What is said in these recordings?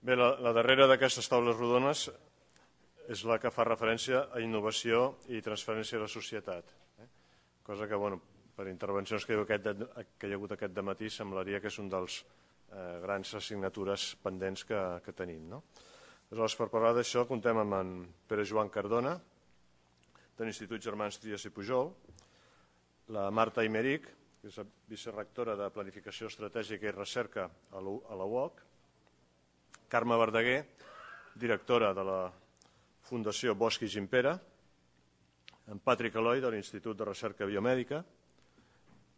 Bé, la, la darrera d'aquestes taules rodones és la que fa referència a innovació i transferència a la societat. Eh? Cosa que, bueno, per intervencions que hi, aquest, que hi ha hagut aquest dematí, semblaria que és un dels eh, grans assignatures pendents que, que tenim. No? Aleshores, per parlar d'això, comptem amb en Pere Joan Cardona, de l'Institut Germans Trias i Pujol, la Marta Imeric, que és vicerrectora de Planificació Estratègica i Recerca a la UOC, Carme Verdaguer, directora de la Fundació Bosch i Gimpera, en Patrick Eloi, de l'Institut de Recerca Biomèdica,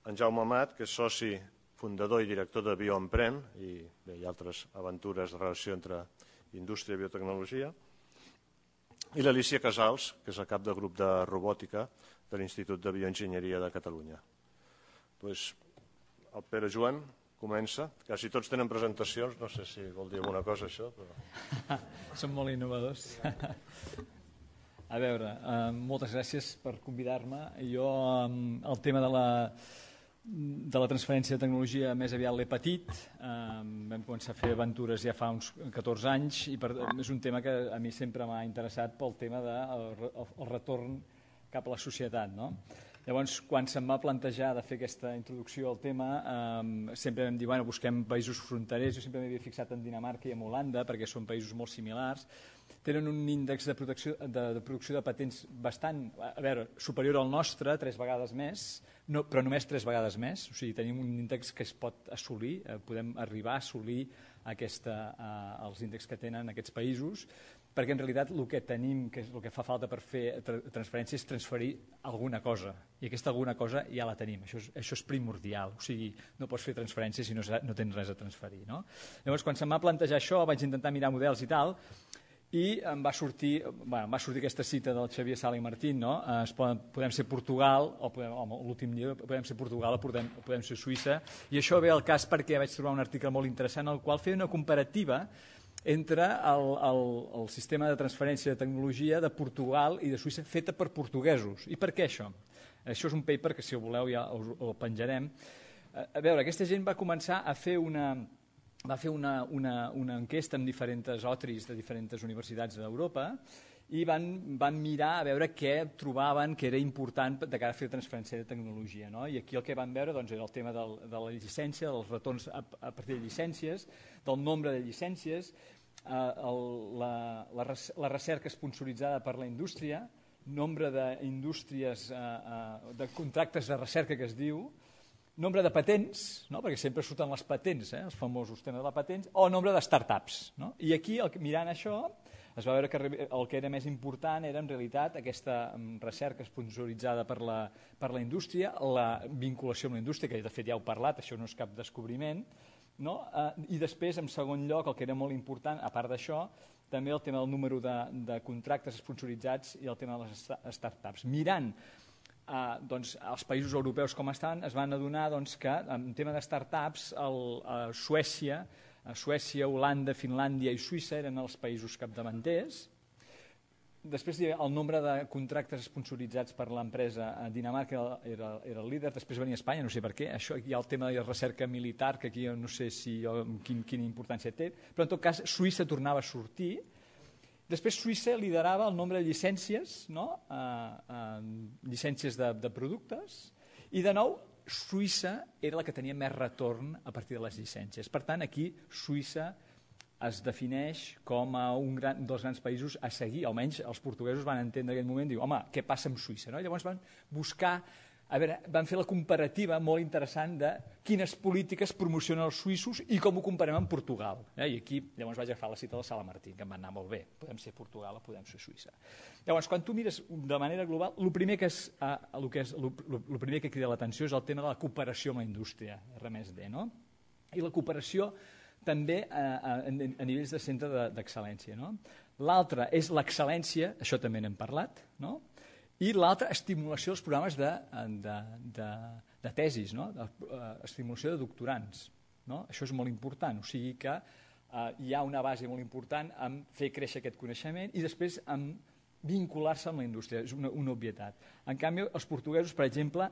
en Jaume Amat, que és soci fundador i director de Bioemprèn i, bé, i altres aventures de relació entre indústria i biotecnologia, i l'Alicia Casals, que és el cap de grup de robòtica de l'Institut de Bioenginyeria de Catalunya. Doncs, el Pere Joan, comença. Quasi tots tenen presentacions, no sé si vol dir alguna cosa això. Però... Són molt innovadors. A veure, eh, moltes gràcies per convidar-me. Jo eh, el tema de la, de la transferència de tecnologia més aviat l'he patit. Eh, vam començar a fer aventures ja fa uns 14 anys i per, és un tema que a mi sempre m'ha interessat pel tema del de, el retorn cap a la societat. No? Llavors, quan se'm va plantejar de fer aquesta introducció al tema, eh, sempre vam dir, bueno, busquem països fronterers, jo sempre m'havia fixat en Dinamarca i en Holanda, perquè són països molt similars, tenen un índex de, protecció, de, de producció de patents bastant, a veure, superior al nostre, tres vegades més, no, però només tres vegades més, o sigui, tenim un índex que es pot assolir, eh, podem arribar a assolir aquesta, eh, els índexs que tenen aquests països, perquè en realitat el que tenim, que és el que fa falta per fer transferència, és transferir alguna cosa, i aquesta alguna cosa ja la tenim, això és, això és primordial, o sigui, no pots fer transferència si no, no tens res a transferir. No? Llavors, quan se'm va plantejar això, vaig intentar mirar models i tal, i em va sortir, bueno, em va sortir aquesta cita del Xavier Sala i Martín, no? Eh, es poden, podem ser Portugal, o, podem, l'últim dia podem ser Portugal o podem, o podem ser Suïssa, i això ve al cas perquè vaig trobar un article molt interessant en el qual feia una comparativa entre el, el, el sistema de transferència de tecnologia de Portugal i de Suïssa feta per portuguesos. I per què això? Això és un paper que, si ho voleu, ja us, ho penjarem. A veure, aquesta gent va començar a fer una, va fer una, una, una enquesta amb diferents otris de diferents universitats d'Europa i van, van mirar a veure què trobaven que era important de cara a fer transferència de tecnologia. No? I aquí el que van veure doncs, era el tema del, de la llicència, dels retorns a, a partir de llicències, del nombre de llicències, eh, el, la, la, la recerca esponsoritzada per la indústria, nombre d'indústries, eh, eh, de contractes de recerca que es diu, nombre de patents, no? perquè sempre surten les patents, eh? els famosos temes de la patents, o nombre de startups. No? I aquí, el, mirant això, es va veure que el que era més important era en realitat aquesta mm, recerca sponsoritzada per la, per la indústria, la vinculació amb la indústria, que de fet ja heu parlat, això no és cap descobriment, no? Eh, I després, en segon lloc, el que era molt important, a part d'això, també el tema del número de, de contractes sponsoritzats i el tema de les startups. Mirant eh, doncs, els països europeus com estan, es van adonar doncs, que en tema de startups, el, eh, Suècia Suècia, Holanda, Finlàndia i Suïssa eren els països capdavanters. Després el nombre de contractes esponsoritzats per l'empresa a Dinamarca era, era, era el líder, després venia Espanya, no sé per què, això hi ha el tema de la recerca militar, que aquí no sé si jo, quin, quina importància té, però en tot cas Suïssa tornava a sortir, Després Suïssa liderava el nombre de llicències, no? eh, eh, llicències de, de productes, i de nou Suïssa era la que tenia més retorn a partir de les llicències. Per tant, aquí Suïssa es defineix com a un gran, dos dels grans països a seguir, almenys els portuguesos van entendre en aquell moment, diu, home, què passa amb Suïssa? No? llavors van buscar a veure, van fer la comparativa molt interessant de quines polítiques promocionen els suïssos i com ho comparem amb Portugal. Eh? I aquí llavors vaig agafar la cita de Sala Martín, que em va anar molt bé. Podem ser Portugal o podem ser Suïssa. Llavors, quan tu mires de manera global, el primer que, és, eh, el que, és, el, el primer que crida l'atenció és el tema de la cooperació amb la indústria, R+D, no? I la cooperació també eh, a, a, a nivells de centre d'excel·lència, no? L'altre és l'excel·lència, això també n'hem parlat, no? I l'altra, estimulació dels programes de, de, de, de tesis, no? de, eh, estimulació de doctorants. No? Això és molt important, o sigui que eh, hi ha una base molt important en fer créixer aquest coneixement i després en vincular-se amb la indústria, és una, una obvietat. En canvi, els portuguesos, per exemple,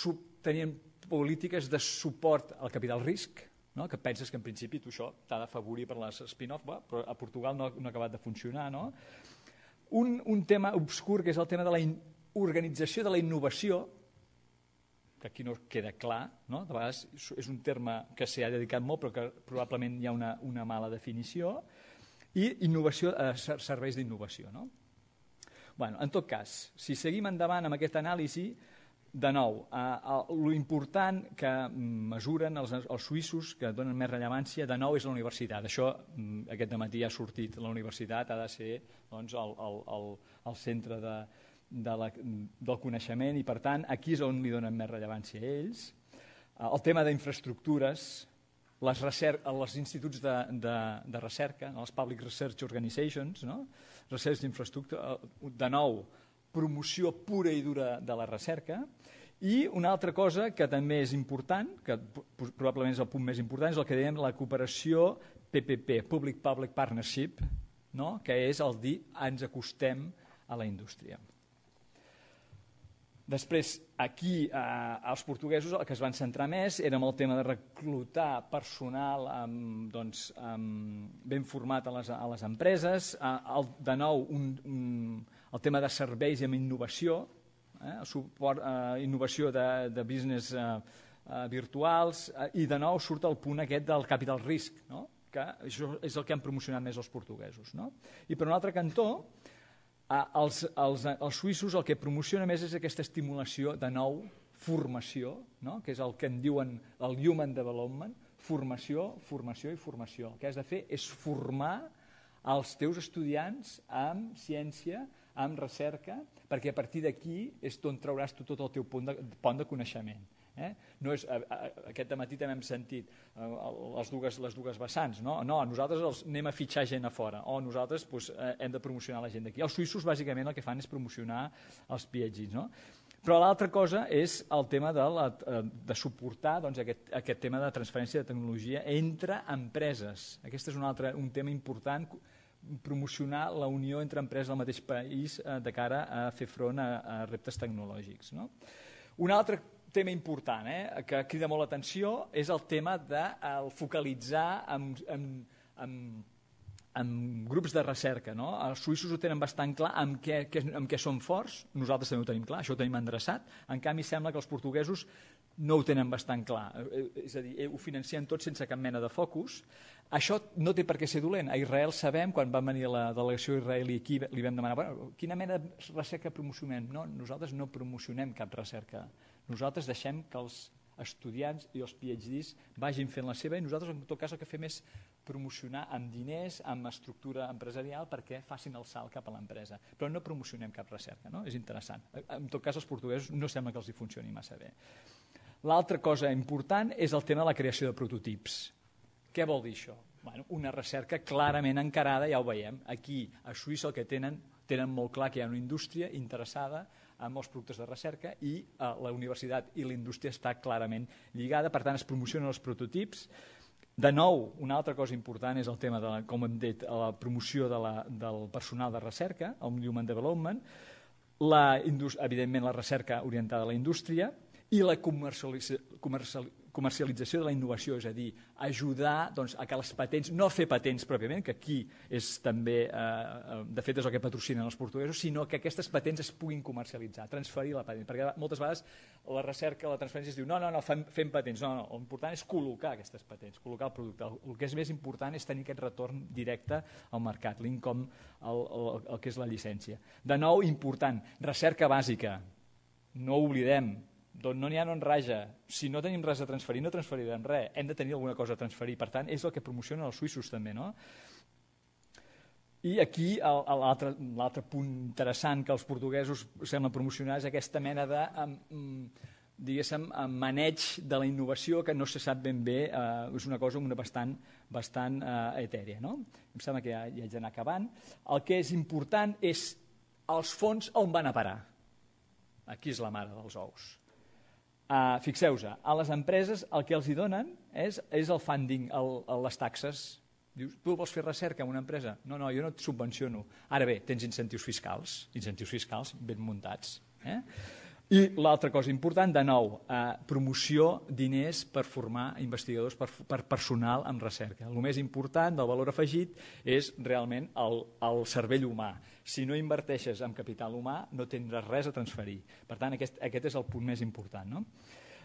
sub, tenien polítiques de suport al capital risc, no? que penses que en principi tu això t'ha d'afavorir per les spin-off, però a Portugal no, no ha acabat de funcionar, no? un, un tema obscur, que és el tema de la organització de la innovació, que aquí no queda clar, no? de vegades és un terme que s'hi ha dedicat molt però que probablement hi ha una, una mala definició, i innovació, eh, serveis d'innovació. No? Bueno, en tot cas, si seguim endavant amb aquesta anàlisi, de nou, eh, l'important que mesuren els, els suïssos, que donen més rellevància, de nou és la universitat. Això mm, aquest matí ja ha sortit. La universitat ha de ser doncs, el, el, el, el centre de, de la, del coneixement i, per tant, aquí és on li donen més rellevància a ells. Eh, el tema d'infraestructures, les, recer els instituts de, de, de recerca, els Public Research Organizations, no? Research Infrastructure, eh, de nou, promoció pura i dura de la recerca, i una altra cosa que també és important, que probablement és el punt més important, és el que dèiem la cooperació PPP, Public-Public Partnership, no? que és el dir ens acostem a la indústria. Després, aquí, eh, els portuguesos el que es van centrar més era en el tema de reclutar personal amb, doncs, amb ben format a les, a les empreses. Eh, el, de nou, un, un, el tema de serveis i amb innovació, eh, suport, eh, innovació de, de business eh, eh, virtuals, eh, i de nou surt el punt aquest del capital risc, no? que això és el que han promocionat més els portuguesos. No? I per un altre cantó, eh, els, els, els suïssos el que promociona més és aquesta estimulació de nou formació, no? que és el que en diuen el human development, formació, formació i formació. El que has de fer és formar els teus estudiants amb ciència, amb recerca, perquè a partir d'aquí és on trauràs tu tot el teu punt de, pont de coneixement. Eh? No és, a, a, aquest matí també hem sentit a, eh, a, les, dues, les dues vessants. No, no nosaltres els anem a fitxar gent a fora o nosaltres pues, doncs, eh, hem de promocionar la gent d'aquí. Els suïssos bàsicament el que fan és promocionar els PhDs. No? Però l'altra cosa és el tema de, la, eh, de suportar doncs, aquest, aquest tema de transferència de tecnologia entre empreses. Aquest és un, altre, un tema important promocionar la unió entre empreses del mateix país eh, de cara a fer front a, a reptes tecnològics. No? Un altre tema important eh, que crida molt l'atenció és el tema de el focalitzar en, en, en, en grups de recerca. No? Els suïssos ho tenen bastant clar amb què, què, amb què són forts, nosaltres també ho tenim clar, això ho tenim endreçat, en canvi sembla que els portuguesos no ho tenen bastant clar, eh, eh, és a dir, eh, ho financien tot sense cap mena de focus, això no té per què ser dolent. A Israel sabem, quan va venir la delegació israelí aquí, li vam demanar bueno, quina mena de recerca promocionem. No, nosaltres no promocionem cap recerca. Nosaltres deixem que els estudiants i els PhDs vagin fent la seva i nosaltres en tot cas el que fem és promocionar amb diners, amb estructura empresarial perquè facin el salt cap a l'empresa. Però no promocionem cap recerca, no? És interessant. En tot cas, els portuguesos no sembla que els hi funcioni massa bé. L'altra cosa important és el tema de la creació de prototips. Què vol dir això? Bueno, una recerca clarament encarada, ja ho veiem. Aquí, a Suïssa, el que tenen, tenen molt clar que hi ha una indústria interessada en els productes de recerca i eh, la universitat i la indústria està clarament lligada, per tant es promocionen els prototips. De nou, una altra cosa important és el tema de, la, com hem dit, la promoció de la, del personal de recerca, el Human Development, la, evidentment la recerca orientada a la indústria i la comercialització, comercialització comercialització de la innovació, és a dir, ajudar doncs, a que les patents, no fer patents pròpiament, que aquí és també, eh, eh, de fet és el que patrocinen els portuguesos, sinó que aquestes patents es puguin comercialitzar, transferir la patent, perquè moltes vegades la recerca, la transferència es diu no, no, no, fem, fem patents, no, no, l'important és col·locar aquestes patents, col·locar el producte. El, el que és més important és tenir aquest retorn directe al mercat, l'incom, el, el, el que és la llicència. De nou, important, recerca bàsica, no oblidem, d'on no n'hi ha no en raja. Si no tenim res a transferir, no transferirem res. Hem de tenir alguna cosa a transferir. Per tant, és el que promocionen els suïssos també, no? I aquí l'altre punt interessant que els portuguesos semblen promocionar és aquesta mena de diguéssim, maneig de la innovació que no se sap ben bé, eh, és una cosa una bastant, bastant eh, etèria. No? Em sembla que ja, ja haig d'anar acabant. El que és important és els fons on van a parar. Aquí és la mare dels ous. Uh, eh, Fixeu-se, a les empreses el que els hi donen és, és el funding, el, el, les taxes. Dius, tu vols fer recerca en una empresa? No, no, jo no et subvenciono. Ara bé, tens incentius fiscals, incentius fiscals ben muntats. Eh? I l'altra cosa important, de nou, eh, promoció, diners per formar investigadors, per, per personal en recerca. El més important del valor afegit és realment el, el cervell humà. Si no inverteixes en capital humà, no tindràs res a transferir. Per tant, aquest, aquest és el punt més important. No?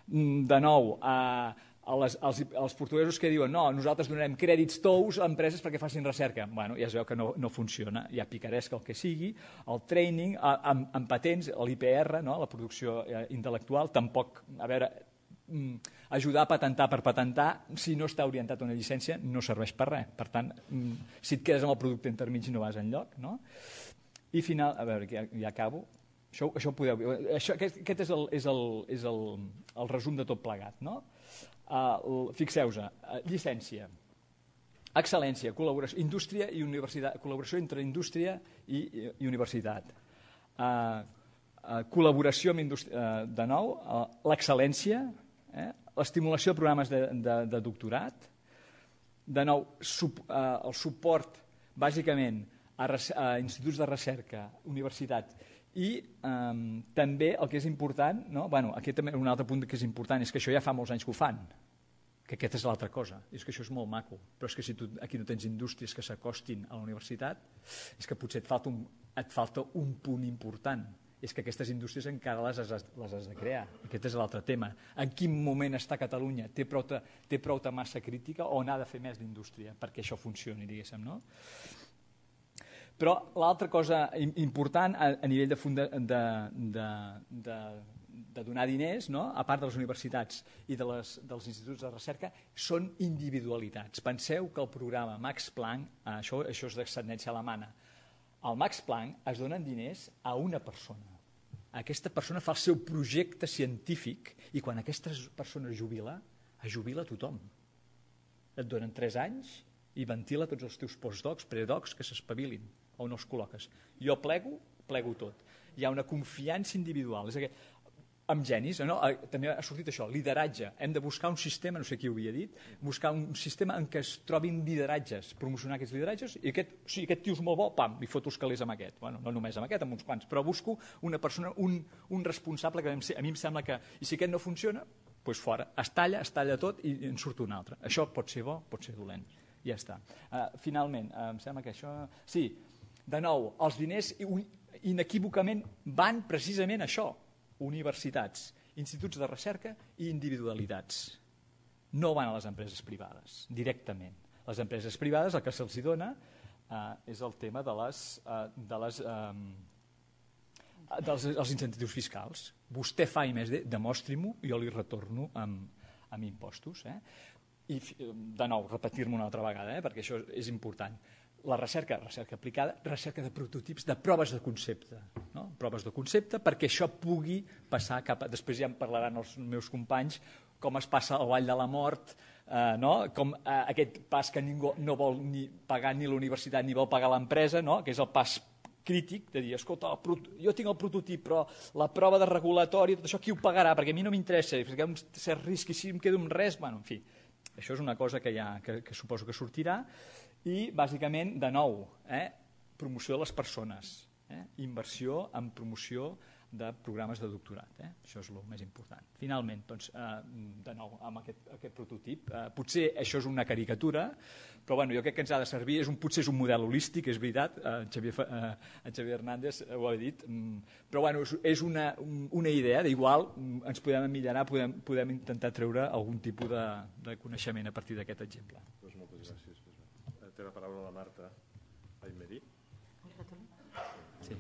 Mm, de nou, eh, els, els, els portuguesos que diuen no, nosaltres donarem crèdits tous a empreses perquè facin recerca. Bueno, ja es veu que no, no funciona, hi ha picaresca el que sigui, el training, amb, amb patents, l'IPR, no? la producció eh, intel·lectual, tampoc, a veure, mm, ajudar a patentar per patentar, si no està orientat a una llicència, no serveix per res. Per tant, mm, si et quedes amb el producte intermig no vas enlloc. No? I final, a veure, ja, ja acabo. Això, això podeu... Eh, això, aquest aquest és, el, és, el, és el, el resum de tot plegat. No? Uh, eh, Fixeu-vos, uh, eh, llicència, excel·lència, col·laboració, indústria i universitat, col·laboració entre indústria i, i, i universitat. Uh, uh, col·laboració amb indústria, uh, de nou, uh, l'excel·lència, eh? l'estimulació de programes de, de, de doctorat, de nou, sup, eh, el suport, bàsicament, a, a instituts de recerca, universitats i um, també el que és important, no? bueno, aquí també un altre punt que és important, és que això ja fa molts anys que ho fan, que aquesta és l'altra cosa, és que això és molt maco, però és que si tu aquí no tens indústries que s'acostin a la universitat, és que potser et falta un, et falta un punt important, és que aquestes indústries encara les has, les has de crear. Aquest és l'altre tema. En quin moment està Catalunya? Té prou, té prou massa crítica o n'ha de fer més d'indústria perquè això funcioni, diguéssim, no? Però l'altra cosa important a, a nivell de, funda, de, de, de, de donar diners, no? a part de les universitats i de les, dels instituts de recerca, són individualitats. Penseu que el programa Max Planck, això, això és d'ascendència alemana, al Max Planck es donen diners a una persona. Aquesta persona fa el seu projecte científic i quan aquesta persona es jubila, es jubila tothom. Et donen 3 anys i ventila tots els teus postdocs, predocs que s'espavilin on els col·loques. Jo plego, plego tot. Hi ha una confiança individual. És a dir, amb genis, no? Eh, també ha sortit això, lideratge. Hem de buscar un sistema, no sé qui ho havia dit, buscar un sistema en què es trobin lideratges, promocionar aquests lideratges, i aquest, o sigui, aquest tio és molt bo, pam, i foto els calés amb aquest. Bueno, no només amb aquest, amb uns quants, però busco una persona, un, un responsable que a mi em sembla que, i si aquest no funciona, doncs fora, es talla, es talla tot i en surt un altre. Això pot ser bo, pot ser dolent. Ja està. Uh, finalment, uh, em sembla que això... Sí, de nou, els diners inequívocament van precisament a això, universitats, instituts de recerca i individualitats. No van a les empreses privades, directament. Les empreses privades, el que se'ls dona eh, és el tema de les, eh, de les, eh, dels els incentius fiscals. Vostè fa i més de, demostri-m'ho, jo li retorno amb, amb impostos. Eh? I, de nou, repetir-me una altra vegada, eh? perquè això és important la recerca, recerca aplicada, recerca de prototips, de proves de concepte. No? Proves de concepte perquè això pugui passar cap a... Després ja en parlaran els meus companys com es passa al Vall de la Mort, eh, no? com eh, aquest pas que ningú no vol ni pagar ni l'universitat ni vol pagar l'empresa, no? que és el pas crític de dir, escolta, jo tinc el prototip, però la prova de regulatori, tot això qui ho pagarà? Perquè a mi no m'interessa, perquè hi un cert risc i si em quedo amb res, bueno, en fi, això és una cosa que, ja, que, que suposo que sortirà. I, bàsicament, de nou, eh? promoció de les persones, eh? inversió en promoció de programes de doctorat. Eh? Això és el més important. Finalment, doncs, eh, de nou, amb aquest, aquest prototip, eh, potser això és una caricatura, però bueno, jo crec que ens ha de servir, és un, potser és un model holístic, és veritat, eh, en, Xavier, eh, en Xavier Hernández eh, ho ha dit, mm, però bueno, és una, una idea d'igual, mm, ens podem millorar, podem, podem intentar treure algun tipus de, de coneixement a partir d'aquest exemple. Doncs moltes gràcies té la paraula la Marta Aymeri. Sí.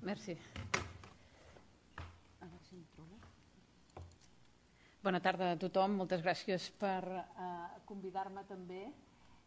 Merci. Bona tarda a tothom, moltes gràcies per eh, convidar-me també.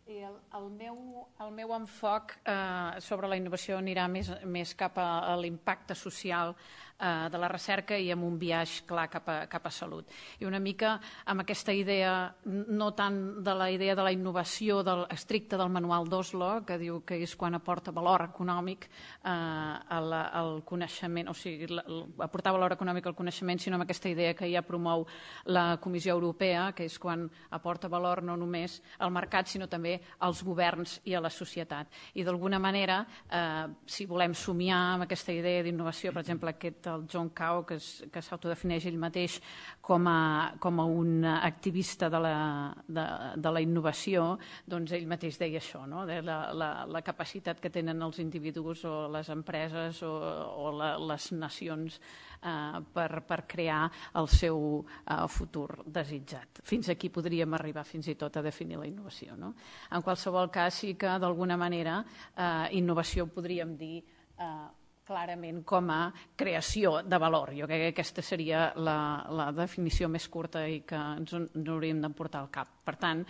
El, el, meu, el meu enfoc eh, sobre la innovació anirà més, més cap a, a l'impacte social eh, de la recerca i amb un viatge clar cap a, cap a salut. I una mica amb aquesta idea, no tant de la idea de la innovació del, estricta del manual d'Oslo, que diu que és quan aporta valor econòmic eh, al, al coneixement, o sigui, la, aportar valor econòmic al coneixement, sinó amb aquesta idea que ja promou la Comissió Europea, que és quan aporta valor no només al mercat, sinó també als governs i a la societat. I d'alguna manera, eh, si volem somiar amb aquesta idea d'innovació, per exemple, aquest del John Cao, que, que s'autodefineix ell mateix com a, com a un activista de la, de, de la innovació, doncs ell mateix deia això, no? de la, la, la capacitat que tenen els individus o les empreses o, o la, les nacions eh, per, per crear el seu eh, futur desitjat. Fins aquí podríem arribar fins i tot a definir la innovació. No? En qualsevol cas, sí que d'alguna manera eh, innovació podríem dir eh, clarament com a creació de valor. Jo crec que aquesta seria la, la definició més curta i que ens, ens hauríem d'emportar al cap. Per tant,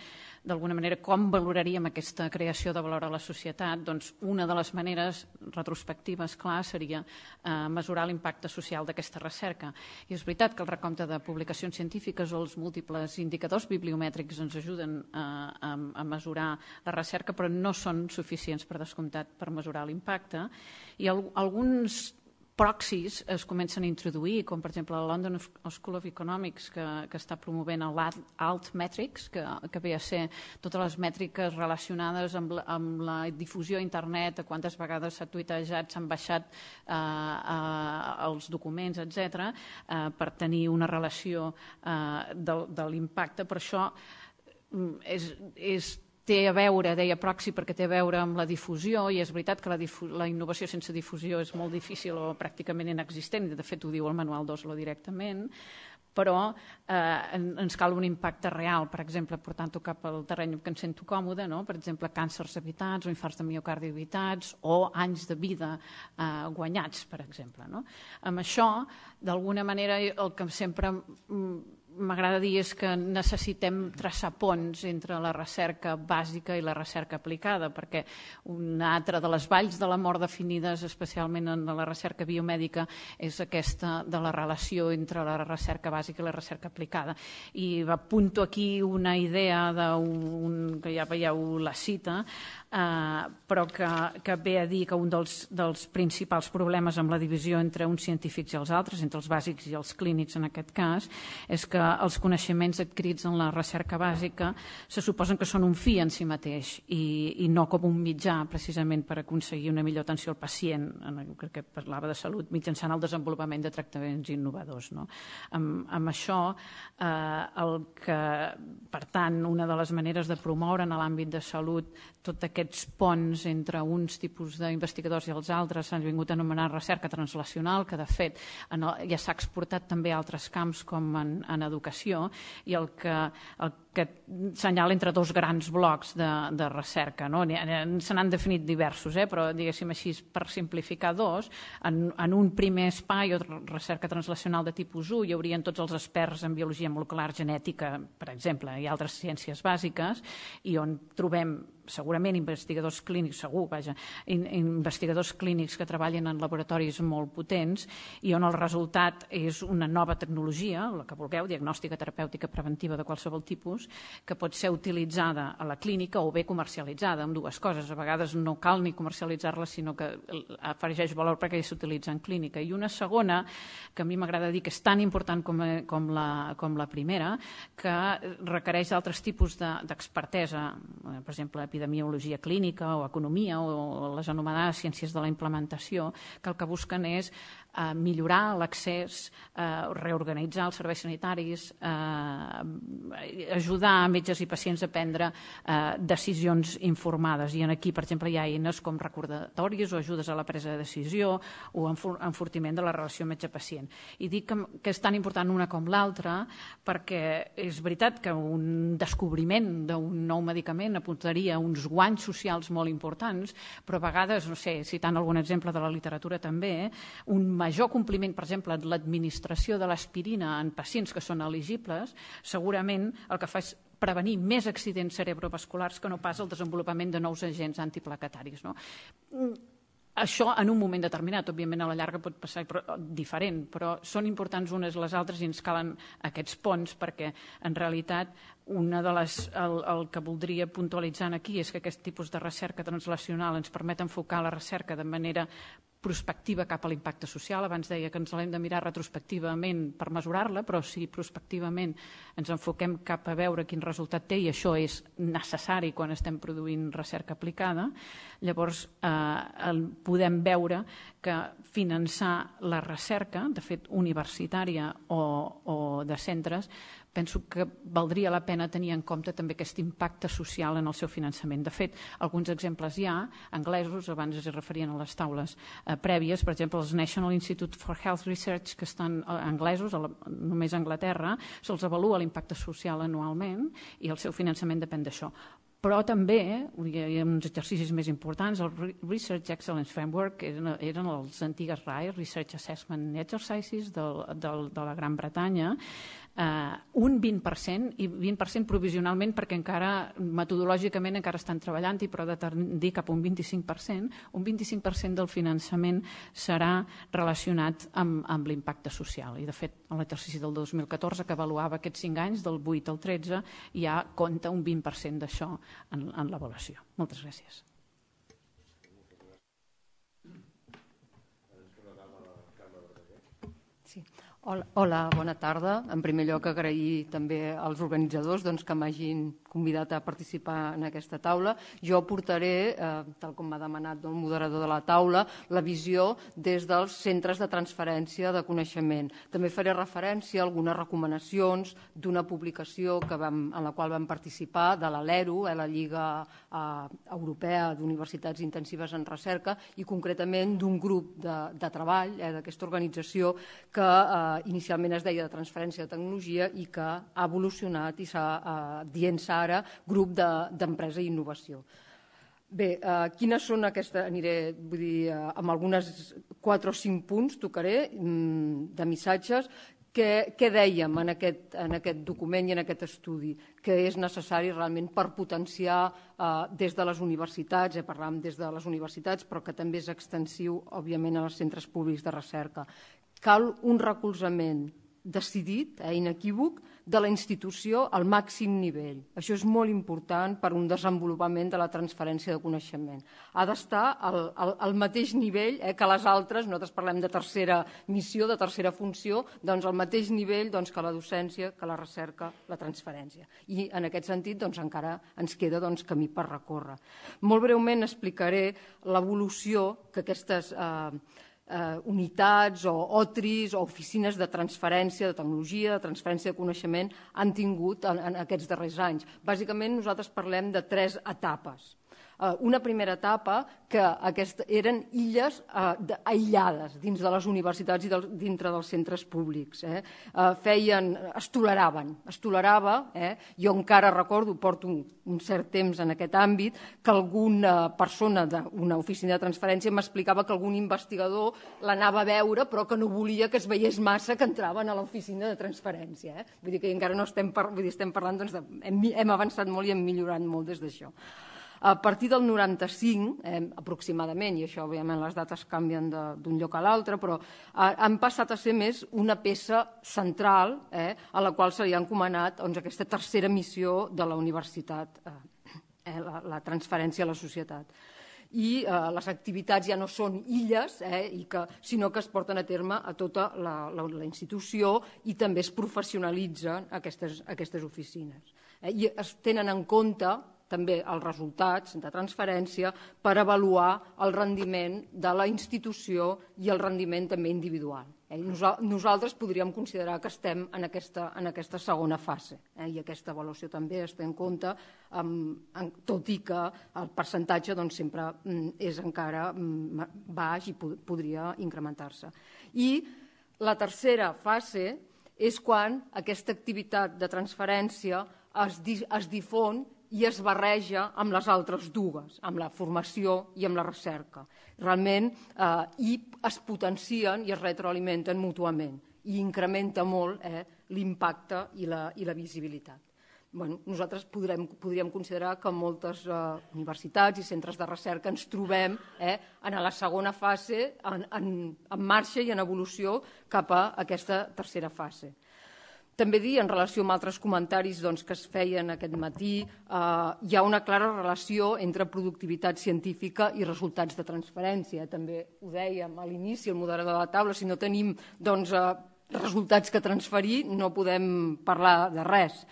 d'alguna manera, com valoraríem aquesta creació de valor a la societat? Doncs una de les maneres retrospectives, clar, seria eh, mesurar l'impacte social d'aquesta recerca. I és veritat que el recompte de publicacions científiques o els múltiples indicadors bibliomètrics ens ajuden eh, a, a mesurar la recerca, però no són suficients per descomptat per mesurar l'impacte. I al, alguns proxis es comencen a introduir, com per exemple la London School of Economics, que, que està promovent l'Altmetrics, que, que ve a ser totes les mètriques relacionades amb, la, amb la difusió a internet, a quantes vegades s'ha tuitejat, s'han baixat eh, eh, els documents, etc, eh, per tenir una relació eh, de, de l'impacte. Per això mm, és, és té a veure, deia Proxy, perquè té a veure amb la difusió, i és veritat que la, la innovació sense difusió és molt difícil o pràcticament inexistent, de fet ho diu el manual d'Oslo directament, però eh, ens cal un impacte real, per exemple, portant-ho cap al terreny que em sento còmode, no? per exemple, càncers evitats o infarts de miocardi evitats o anys de vida eh, guanyats, per exemple. No? Amb això, d'alguna manera, el que sempre mm, m'agrada dir és que necessitem traçar ponts entre la recerca bàsica i la recerca aplicada, perquè una altra de les valls de la mort definides, especialment en la recerca biomèdica, és aquesta de la relació entre la recerca bàsica i la recerca aplicada. I apunto aquí una idea d'un, que ja veieu la cita, eh, però que, que ve a dir que un dels, dels principals problemes amb la divisió entre uns científics i els altres, entre els bàsics i els clínics en aquest cas, és que els coneixements adquirits en la recerca bàsica se suposen que són un fi en si mateix i, i no com un mitjà precisament per aconseguir una millor atenció al pacient, en el que parlava de salut, mitjançant el desenvolupament de tractaments innovadors. No? Amb, amb això, eh, el que, per tant, una de les maneres de promoure en l'àmbit de salut tots aquests ponts entre uns tipus d'investigadors i els altres s'han vingut a anomenar recerca translacional, que de fet en el, ja s'ha exportat també a altres camps com en, en educació i el que, el que senyala entre dos grans blocs de, de recerca. No? Se n'han definit diversos, eh? però diguéssim així, per simplificar dos, en, en un primer espai o recerca translacional de tipus 1 hi haurien tots els experts en biologia molecular genètica, per exemple, i altres ciències bàsiques, i on trobem segurament investigadors clínics, segur, vaja, in, investigadors clínics que treballen en laboratoris molt potents i on el resultat és una nova tecnologia, la que vulgueu, diagnòstica terapèutica preventiva de qualsevol tipus, que pot ser utilitzada a la clínica o bé comercialitzada, amb dues coses. A vegades no cal ni comercialitzar-la, sinó que afegeix valor perquè ja s'utilitza en clínica. I una segona, que a mi m'agrada dir que és tan important com, eh, com, la, com la primera, que requereix altres tipus d'expertesa, de, eh, per exemple, epidemiologia clínica o economia o les anomenades ciències de la implementació, que el que busquen és eh, millorar l'accés, eh, reorganitzar els serveis sanitaris, eh, ajudar a metges i pacients a prendre eh, decisions informades. I en aquí, per exemple, hi ha eines com recordatoris o ajudes a la presa de decisió o enfortiment de la relació metge-pacient. I dic que, que és tan important una com l'altra perquè és veritat que un descobriment d'un nou medicament apuntaria uns guanys socials molt importants, però a vegades, no sé, citant algun exemple de la literatura també, un major compliment, per exemple, en l'administració de l'aspirina en pacients que són elegibles, segurament el que fa és prevenir més accidents cerebrovasculars que no pas el desenvolupament de nous agents antiplaquetaris. No? Això en un moment determinat, òbviament a la llarga pot passar però, diferent, però són importants unes les altres i ens calen aquests ponts perquè en realitat una de les, el, el que voldria puntualitzar aquí és que aquest tipus de recerca translacional ens permet enfocar la recerca de manera prospectiva cap a l'impacte social. Abans deia que ens l'hem de mirar retrospectivament per mesurar-la, però si prospectivament ens enfoquem cap a veure quin resultat té, i això és necessari quan estem produint recerca aplicada, llavors eh, podem veure que finançar la recerca, de fet universitària o, o de centres, penso que valdria la pena tenir en compte també aquest impacte social en el seu finançament. De fet, alguns exemples hi ha, anglesos, abans es referien a les taules eh, prèvies, per exemple, els National Institute for Health Research, que estan eh, anglesos, a la, només a Anglaterra, se'ls avalua l'impacte social anualment i el seu finançament depèn d'això però també hi ha uns exercicis més importants, el Research Excellence Framework, que eren, eren els antigues RAE, Research Assessment Exercises, del, del, de la Gran Bretanya, eh, un 20% i 20% provisionalment perquè encara metodològicament encara estan treballant i però de tendir cap a un 25%, un 25% del finançament serà relacionat amb, amb l'impacte social. I de fet, en l'exercici del 2014 que avaluava aquests 5 anys, del 8 al 13, ja compta un 20% d'això en, en l'avaluació. Moltes gràcies. Hola, bona tarda. En primer lloc, agrair també als organitzadors doncs, que m'hagin convidat a participar en aquesta taula. Jo portaré, eh, tal com m'ha demanat el moderador de la taula, la visió des dels centres de transferència de coneixement. També faré referència a algunes recomanacions d'una publicació que vam, en la qual vam participar, de l'ALERO, eh, la Lliga eh, Europea d'Universitats Intensives en Recerca, i concretament d'un grup de, de treball eh, d'aquesta organització que eh, inicialment es deia de transferència de tecnologia i que ha evolucionat i s'ha eh, dient-se ara grup d'empresa de, i innovació. Bé, eh, quines són aquestes? Aniré, vull dir, eh, amb algunes quatre o cinc punts tocaré mm, de missatges. Què, què dèiem en aquest, en aquest document i en aquest estudi? Que és necessari realment per potenciar eh, des de les universitats, ja eh, parlàvem des de les universitats, però que també és extensiu, òbviament, als centres públics de recerca. Cal un recolzament decidit, eh, inequívoc, de la institució al màxim nivell. Això és molt important per un desenvolupament de la transferència de coneixement. Ha d'estar al, al, al mateix nivell eh, que les altres, nosaltres parlem de tercera missió, de tercera funció, doncs al mateix nivell doncs, que la docència, que la recerca, la transferència. I en aquest sentit doncs, encara ens queda doncs, camí per recórrer. Molt breument explicaré l'evolució que aquestes... Eh, eh, unitats o OTRIs o oficines de transferència de tecnologia, de transferència de coneixement han tingut en, en aquests darrers anys. Bàsicament nosaltres parlem de tres etapes. Eh, una primera etapa que aquest, eren illes eh, aïllades dins de les universitats i del, dintre dels centres públics. Eh? Eh, feien, es toleraven, es tolerava. Eh? Jo encara recordo, porto un, un cert temps en aquest àmbit, que alguna persona d'una oficina de transferència m'explicava que algun investigador l'anava a veure però que no volia que es veiés massa que entraven a l'oficina de transferència. Eh? Vull dir que encara no estem, par vull dir, estem parlant, doncs, de, hem, hem avançat molt i hem millorat molt des d'això. A partir del 95, eh, aproximadament, i això òbviament les dates canvien d'un lloc a l'altre, però eh, han passat a ser més una peça central eh, a la qual se li ha encomanat doncs, aquesta tercera missió de la universitat, eh, eh, la, la transferència a la societat i eh, les activitats ja no són illes, eh, i que, sinó que es porten a terme a tota la, la, la institució i també es professionalitzen aquestes, aquestes oficines. Eh, I es tenen en compte també els resultats de transferència per avaluar el rendiment de la institució i el rendiment també individual. Eh? Nosaltres podríem considerar que estem en aquesta, en aquesta segona fase eh? i aquesta avaluació també es té en compte, amb, en, tot i que el percentatge doncs, sempre mm, és encara mm, baix i pod podria incrementar-se. I la tercera fase és quan aquesta activitat de transferència es, di es difon i es barreja amb les altres dues, amb la formació i amb la recerca. Realment, eh, i es potencien i es retroalimenten mútuament i incrementa molt eh, l'impacte i, la, i la visibilitat. Bueno, nosaltres podrem, podríem considerar que moltes eh, universitats i centres de recerca ens trobem eh, en la segona fase en, en, en marxa i en evolució cap a aquesta tercera fase. També dir, en relació amb altres comentaris doncs, que es feien aquest matí, eh, hi ha una clara relació entre productivitat científica i resultats de transferència. També ho dèiem a l'inici, el moderador de la taula, si no tenim doncs, eh, resultats que transferir no podem parlar de res.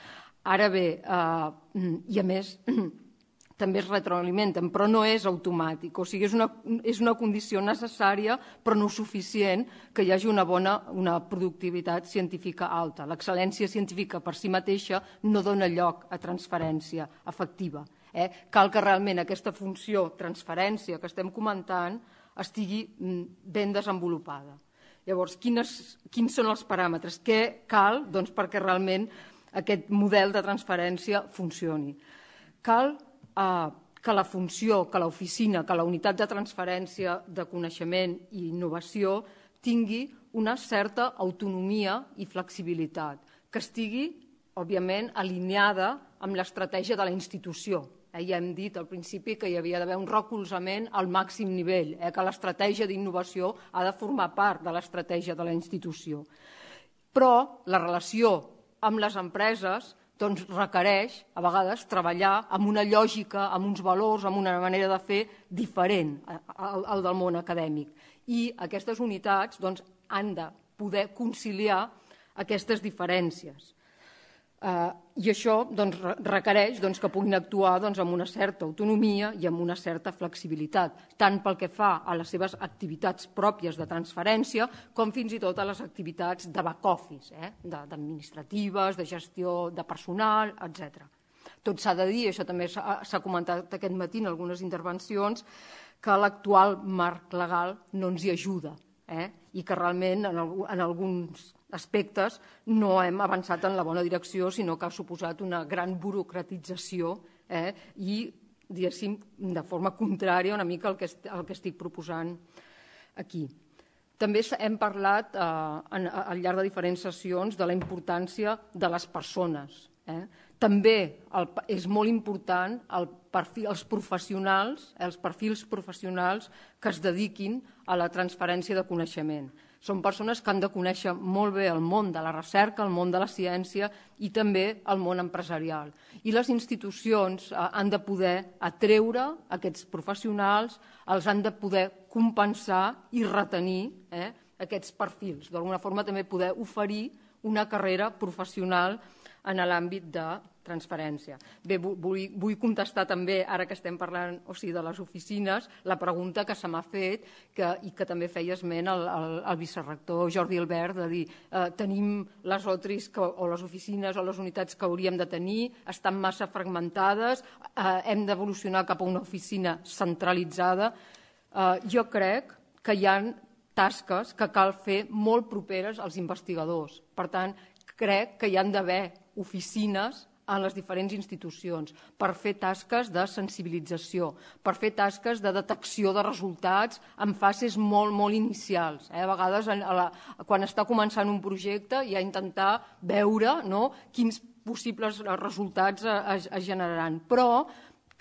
Ara bé, eh, i a més, també es retroalimenten, però no és automàtic. O sigui, és una, és una condició necessària, però no suficient, que hi hagi una bona una productivitat científica alta. L'excel·lència científica per si mateixa no dona lloc a transferència efectiva. Eh? Cal que realment aquesta funció transferència que estem comentant estigui mm, ben desenvolupada. Llavors, quines, quins són els paràmetres? Què cal doncs, perquè realment aquest model de transferència funcioni? Cal que la funció, que l'oficina, que la unitat de transferència de coneixement i innovació tingui una certa autonomia i flexibilitat, que estigui, òbviament, alineada amb l'estratègia de la institució. Eh, ja hem dit al principi que hi havia d'haver un recolzament al màxim nivell, eh, que l'estratègia d'innovació ha de formar part de l'estratègia de la institució. Però la relació amb les empreses doncs requereix, a vegades, treballar amb una lògica, amb uns valors, amb una manera de fer diferent al, al del món acadèmic. I aquestes unitats doncs, han de poder conciliar aquestes diferències. Eh, I això doncs, requereix doncs, que puguin actuar doncs, amb una certa autonomia i amb una certa flexibilitat, tant pel que fa a les seves activitats pròpies de transferència com fins i tot a les activitats de back-office, eh? d'administratives, de, gestió de personal, etc. Tot s'ha de dir, això també s'ha comentat aquest matí en algunes intervencions, que l'actual marc legal no ens hi ajuda eh? i que realment en, en alguns aspectes no hem avançat en la bona direcció, sinó que ha suposat una gran burocratització eh, i, diguéssim, de forma contrària una mica al que, al que estic proposant aquí. També hem parlat eh, en, al llarg de diferents sessions de la importància de les persones. Eh? També el, és molt important el perfil, els professionals, els perfils professionals que es dediquin a la transferència de coneixement. Són persones que han de conèixer molt bé el món de la recerca, el món de la ciència i també el món empresarial. I les institucions eh, han de poder atreure aquests professionals, els han de poder compensar i retenir eh, aquests perfils. D'alguna forma també poder oferir una carrera professional en l'àmbit de transferència. Bé, vull, vull contestar també, ara que estem parlant o sigui, de les oficines, la pregunta que se m'ha fet que, i que també feia esment el, el, el vicerrector Jordi Albert, de dir, eh, tenim les otris que, o les oficines o les unitats que hauríem de tenir, estan massa fragmentades, eh, hem d'evolucionar cap a una oficina centralitzada. Eh, jo crec que hi ha tasques que cal fer molt properes als investigadors. Per tant, crec que hi han d'haver oficines en les diferents institucions per fer tasques de sensibilització, per fer tasques de detecció de resultats en fases molt, molt inicials. Eh? A vegades, a la, quan està començant un projecte, ja intentar veure no, quins possibles resultats es, es generaran. Però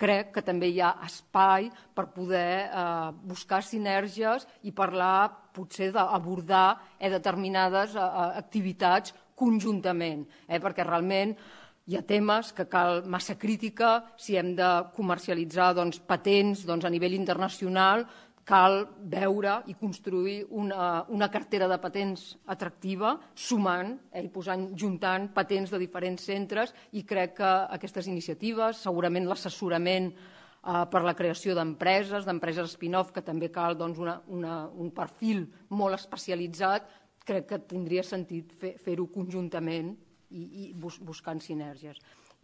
crec que també hi ha espai per poder eh, buscar sinergies i parlar, potser, d'abordar eh, determinades eh, activitats conjuntament, eh? perquè realment hi ha temes que cal massa crítica, si hem de comercialitzar doncs, patents doncs, a nivell internacional, cal veure i construir una, una cartera de patents atractiva, sumant eh, i posant, juntant patents de diferents centres i crec que aquestes iniciatives, segurament l'assessorament eh, per la creació d'empreses, d'empreses spin-off, que també cal doncs, una, una, un perfil molt especialitzat, crec que tindria sentit fer-ho fer, conjuntament i, i bus, buscant sinergies.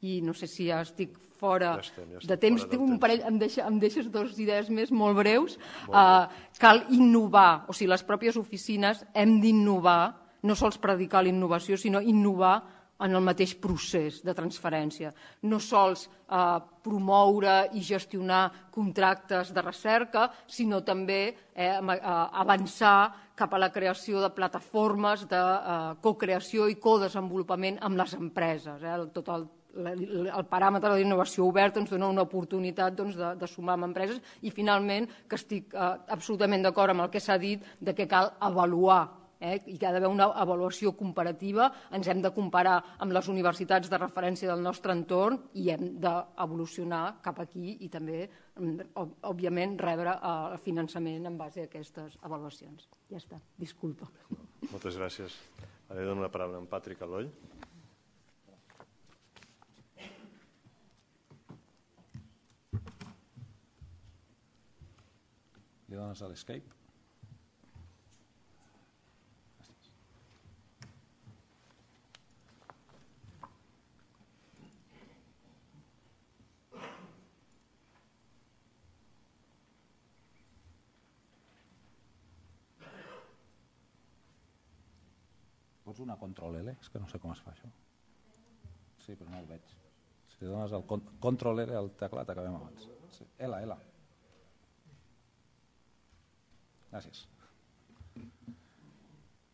I no sé si ja estic fora ja estem, ja estem de temps, fora tinc un parell, temps. em, deixa, em deixes dues idees més molt breus. Molt uh, cal innovar, o sigui, les pròpies oficines hem d'innovar, no sols predicar la innovació, sinó innovar en el mateix procés de transferència. No sols eh, promoure i gestionar contractes de recerca, sinó també eh, eh avançar cap a la creació de plataformes de eh, co-creació i co-desenvolupament amb les empreses. Eh? tot el, el paràmetre de l'innovació innovació oberta ens dona una oportunitat doncs, de, de sumar amb empreses i, finalment, que estic eh, absolutament d'acord amb el que s'ha dit de que cal avaluar eh? hi ha d'haver una avaluació comparativa, ens hem de comparar amb les universitats de referència del nostre entorn i hem d'evolucionar cap aquí i també, òbviament, rebre el eh, finançament en base a aquestes avaluacions. Ja està, disculpa. Moltes gràcies. Ara dono la paraula a en Patrick Aloll. Li dones a l'escape? Pots donar control L? És que no sé com es fa això. Sí, però no el veig. Si dones el control L al teclat acabem abans. Sí. L, L. Gràcies.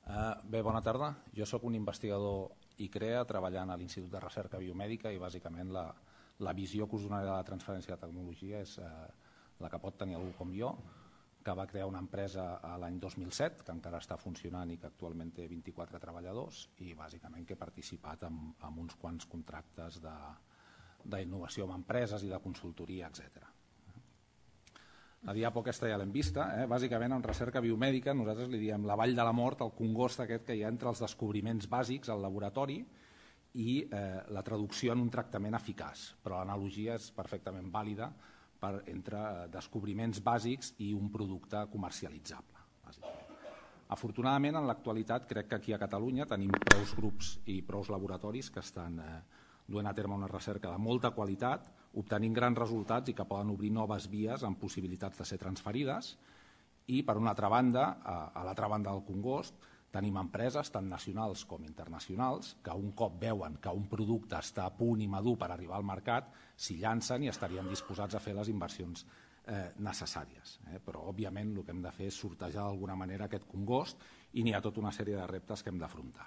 Uh, bé, bona tarda. Jo sóc un investigador ICREA treballant a l'Institut de Recerca Biomèdica i bàsicament la, la visió que us donaré de la transferència de tecnologia és eh, la que pot tenir algú com jo, que va crear una empresa a l'any 2007, que encara està funcionant i que actualment té 24 treballadors i bàsicament que he participat en, en uns quants contractes d'innovació amb empreses i de consultoria, etc. La diapo aquesta ja l'hem vista, eh? bàsicament en recerca biomèdica nosaltres li diem la vall de la mort, el congost aquest que hi ha entre els descobriments bàsics al laboratori i eh, la traducció en un tractament eficaç, però l'analogia és perfectament vàlida per, entre eh, descobriments bàsics i un producte comercialitzable. Bàsicament. Afortunadament, en l'actualitat, crec que aquí a Catalunya tenim prous grups i prous laboratoris que estan eh, duent a terme una recerca de molta qualitat, obtenint grans resultats i que poden obrir noves vies amb possibilitats de ser transferides. I, per una altra banda, a, a l'altra banda del Congost, Tenim empreses, tant nacionals com internacionals, que un cop veuen que un producte està a punt i madur per arribar al mercat, s'hi llancen i estarien disposats a fer les inversions eh, necessàries. Eh? Però, òbviament, el que hem de fer és sortejar d'alguna manera aquest congost i n'hi ha tota una sèrie de reptes que hem d'afrontar.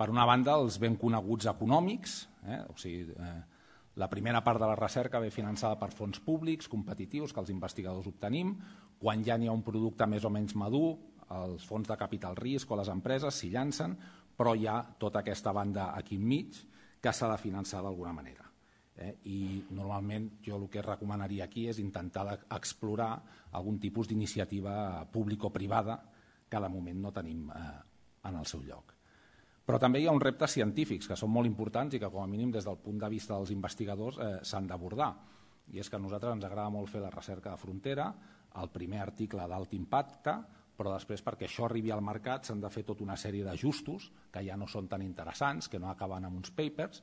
Per una banda, els ben coneguts econòmics, eh? o sigui, eh, la primera part de la recerca ve finançada per fons públics, competitius, que els investigadors obtenim. Quan ja n'hi ha un producte més o menys madur, els fons de capital risc o les empreses s'hi llancen, però hi ha tota aquesta banda aquí enmig que s'ha de finançar d'alguna manera. Eh? I normalment jo el que recomanaria aquí és intentar explorar algun tipus d'iniciativa público-privada que de moment no tenim eh, en el seu lloc. Però també hi ha uns reptes científics que són molt importants i que com a mínim des del punt de vista dels investigadors eh, s'han d'abordar. I és que a nosaltres ens agrada molt fer la recerca de frontera, el primer article d'alt impacte, però després perquè això arribi al mercat s'han de fer tota una sèrie d'ajustos que ja no són tan interessants, que no acaben amb uns papers,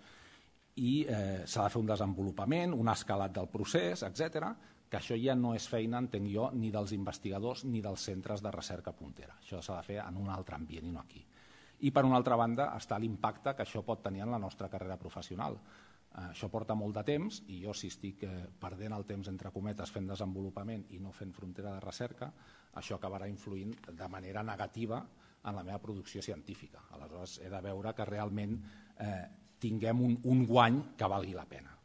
i eh, s'ha de fer un desenvolupament, un escalat del procés, etc que això ja no és feina, entenc jo, ni dels investigadors ni dels centres de recerca puntera. Això s'ha de fer en un altre ambient i no aquí. I, per una altra banda, està l'impacte que això pot tenir en la nostra carrera professional. Eh, això porta molt de temps i jo si estic eh, perdent el temps entre cometes fent desenvolupament i no fent frontera de recerca, això acabarà influint de manera negativa en la meva producció científica. Aleshores he de veure que realment eh, tinguem un, un guany que valgui la pena.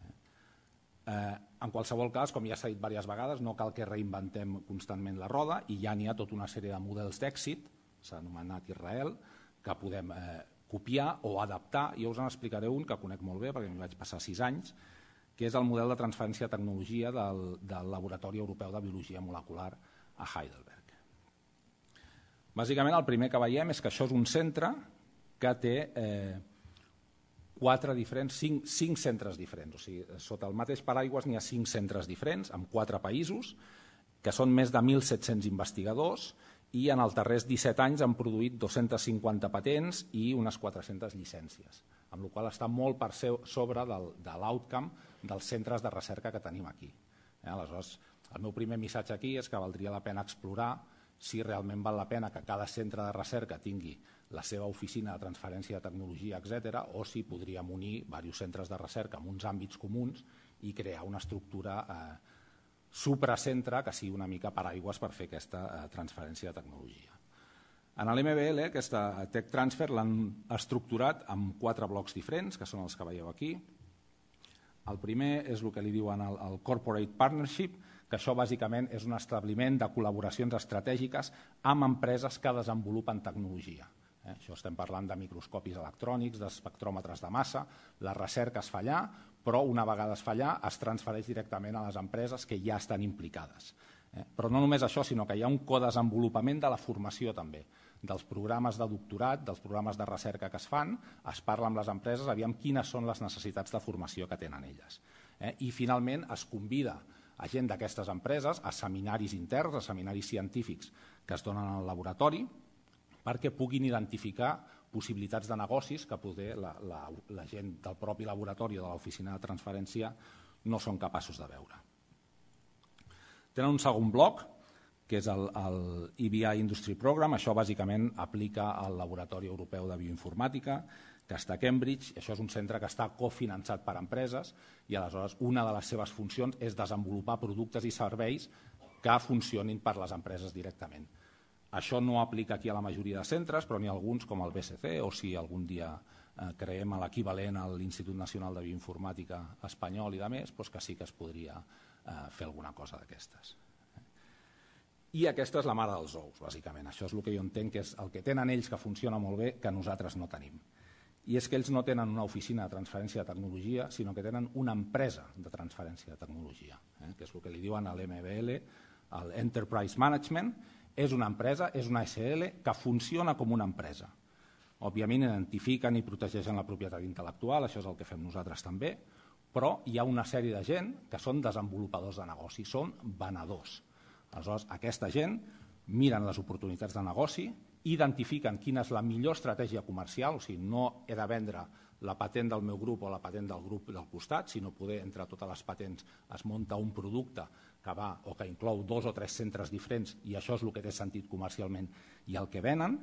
Eh, eh en qualsevol cas, com ja s'ha dit diverses vegades, no cal que reinventem constantment la roda i ja n'hi ha tota una sèrie de models d'èxit, s'ha anomenat Israel, que podem eh, copiar o adaptar, jo us en explicaré un que conec molt bé perquè m'hi vaig passar sis anys, que és el model de transferència de tecnologia del, del Laboratori Europeu de Biologia Molecular a Heidelberg. Bàsicament el primer que veiem és que això és un centre que té eh, quatre diferents, cinc, cinc centres diferents. O sigui, sota el mateix paraigües n'hi ha cinc centres diferents, amb quatre països, que són més de 1.700 investigadors, i en els darrers 17 anys han produït 250 patents i unes 400 llicències, amb la qual està molt per sobre del, de l'outcome dels centres de recerca que tenim aquí. Eh, aleshores, el meu primer missatge aquí és que valdria la pena explorar si realment val la pena que cada centre de recerca tingui la seva oficina de transferència de tecnologia, etc, o si podríem unir diversos centres de recerca amb uns àmbits comuns i crear una estructura eh, supracentre que sigui una mica paraigües per fer aquesta eh, transferència de tecnologia. En l'MBL eh, aquesta eh, Tech Transfer l'han estructurat amb quatre blocs diferents, que són els que veieu aquí. El primer és el que li diuen el, el Corporate Partnership, que això bàsicament és un establiment de col·laboracions estratègiques amb empreses que desenvolupen tecnologia. Eh, això estem parlant de microscopis electrònics, d'espectròmetres de massa, la recerca es fa allà, però una vegada es fa allà es transfereix directament a les empreses que ja estan implicades. Eh, però no només això, sinó que hi ha un codesenvolupament de la formació també dels programes de doctorat, dels programes de recerca que es fan, es parla amb les empreses, aviam quines són les necessitats de formació que tenen elles. Eh? I finalment es convida a gent d'aquestes empreses a seminaris interns, a seminaris científics que es donen al laboratori, perquè puguin identificar possibilitats de negocis que poder la, la, la gent del propi laboratori o de l'oficina de transferència no són capaços de veure. Tenen un segon bloc, que és el, el EBI Industry Program. Això bàsicament aplica al Laboratori Europeu de Bioinformàtica, que està a Cambridge. Això és un centre que està cofinançat per empreses i aleshores una de les seves funcions és desenvolupar productes i serveis que funcionin per les empreses directament. Això no aplica aquí a la majoria de centres, però n'hi ha alguns com el BCC o si algun dia eh, creem l'equivalent a l'Institut Nacional de Bioinformàtica Espanyol i de més, doncs que sí que es podria eh, fer alguna cosa d'aquestes. I aquesta és la mare dels ous, bàsicament. Això és el que jo entenc que és el que tenen ells que funciona molt bé que nosaltres no tenim. I és que ells no tenen una oficina de transferència de tecnologia, sinó que tenen una empresa de transferència de tecnologia, eh? que és el que li diuen a l'MBL, l'Enterprise Management, és una empresa, és una SL que funciona com una empresa. Òbviament identifiquen i protegeixen la propietat intel·lectual, això és el que fem nosaltres també, però hi ha una sèrie de gent que són desenvolupadors de negoci, són venedors. Aleshores, aquesta gent miren les oportunitats de negoci, identifiquen quina és la millor estratègia comercial, o sigui, no he de vendre la patent del meu grup o la patent del grup del costat, sinó poder, entre totes les patents, es munta un producte que va o que inclou dos o tres centres diferents i això és el que té sentit comercialment i el que venen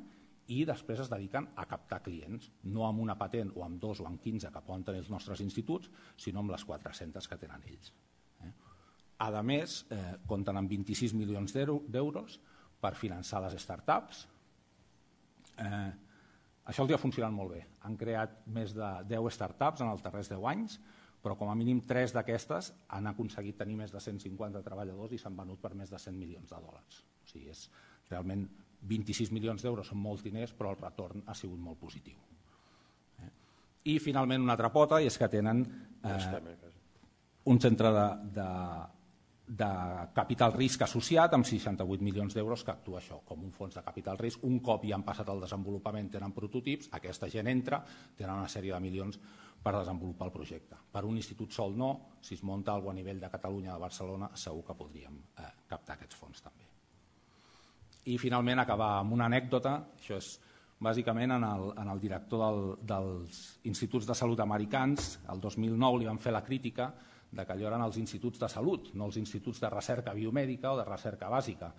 i després es dediquen a captar clients, no amb una patent o amb dos o amb 15 que poden tenir els nostres instituts, sinó amb les 400 que tenen ells. Eh? A més, eh, compten amb 26 milions d'euros per finançar les startups. Eh, això els ha funcionat molt bé. Han creat més de 10 startups en els darrers 10 anys, però com a mínim tres d'aquestes han aconseguit tenir més de 150 treballadors i s'han venut per més de 100 milions de dòlars. O sigui, és realment 26 milions d'euros són molts diners, però el retorn ha sigut molt positiu. Eh? I finalment una altra pota, i és que tenen eh, un centre de, de, de capital risc associat amb 68 milions d'euros que actua això com un fons de capital risc. Un cop ja han passat el desenvolupament, tenen prototips, aquesta gent entra, tenen una sèrie de milions per desenvolupar el projecte. Per un institut sol no, si es munta alguna a nivell de Catalunya de Barcelona, segur que podríem eh, captar aquests fons també. I finalment acabar amb una anècdota, això és bàsicament en el, en el director del, dels instituts de salut americans, el 2009 li van fer la crítica de que allò eren els instituts de salut, no els instituts de recerca biomèdica o de recerca bàsica,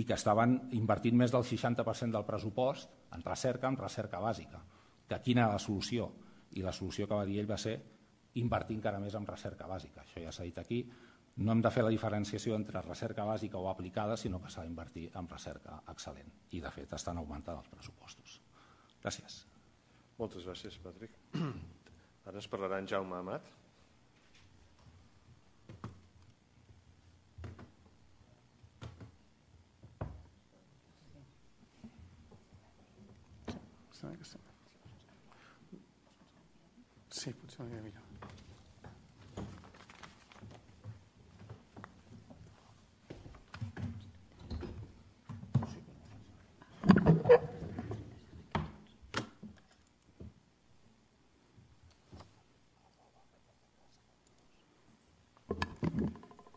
i que estaven invertint més del 60% del pressupost en recerca, en recerca bàsica. Que quina era la solució? i la solució que va dir ell va ser invertir encara més en recerca bàsica. Això ja s'ha dit aquí, no hem de fer la diferenciació entre recerca bàsica o aplicada, sinó que s'ha d'invertir en recerca excel·lent. I, de fet, estan augmentant els pressupostos. Gràcies. Moltes gràcies, Patrick. Ara ens parlarà en Jaume Amat. Sembla sí. 말씀드립니다.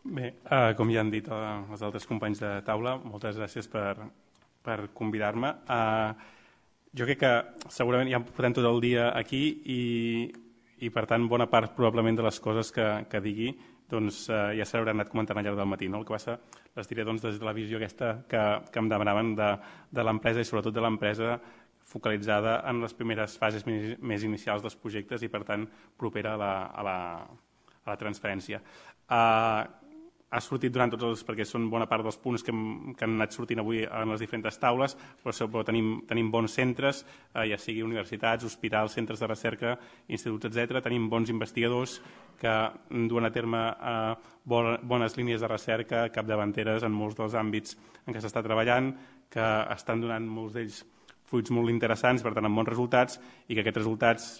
me había Bé, eh, com ja han dit eh, els altres companys de taula, moltes gràcies per, per convidar-me. Eh, jo crec que segurament ja portem tot el dia aquí i i per tant bona part probablement de les coses que, que digui doncs, eh, ja s'hauran anat comentant al llarg del matí. No? El que passa, les diré doncs, des de la visió aquesta que, que em demanaven de, de l'empresa i sobretot de l'empresa focalitzada en les primeres fases més, més inicials dels projectes i per tant propera a la, a la, a la transferència. Eh, ha sortit durant tots els... perquè són bona part dels punts que, hem, que han anat sortint avui en les diferents taules, però, però tenim, tenim bons centres, eh, ja sigui universitats, hospitals, centres de recerca, instituts, etc. Tenim bons investigadors que duen a terme eh, bones línies de recerca capdavanteres en molts dels àmbits en què s'està treballant, que estan donant molts d'ells fruits molt interessants, per tant, amb bons resultats, i que aquests resultats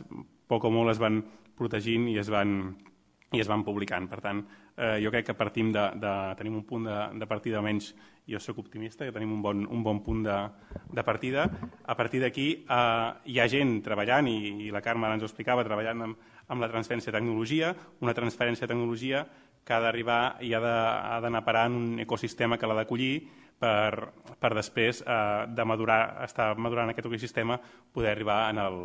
poc o molt es van protegint i es van, i es van publicant. Per tant, eh, jo crec que partim de, de, tenim un punt de, de partida menys, jo sóc optimista, que tenim un bon, un bon punt de, de partida. A partir d'aquí eh, hi ha gent treballant, i, i la Carme ara ens ho explicava, treballant amb, amb la transferència de tecnologia, una transferència de tecnologia que ha d'arribar i ha d'anar parar en un ecosistema que l'ha d'acollir per, per després eh, de madurar, estar madurant aquest ecosistema, poder arribar en el,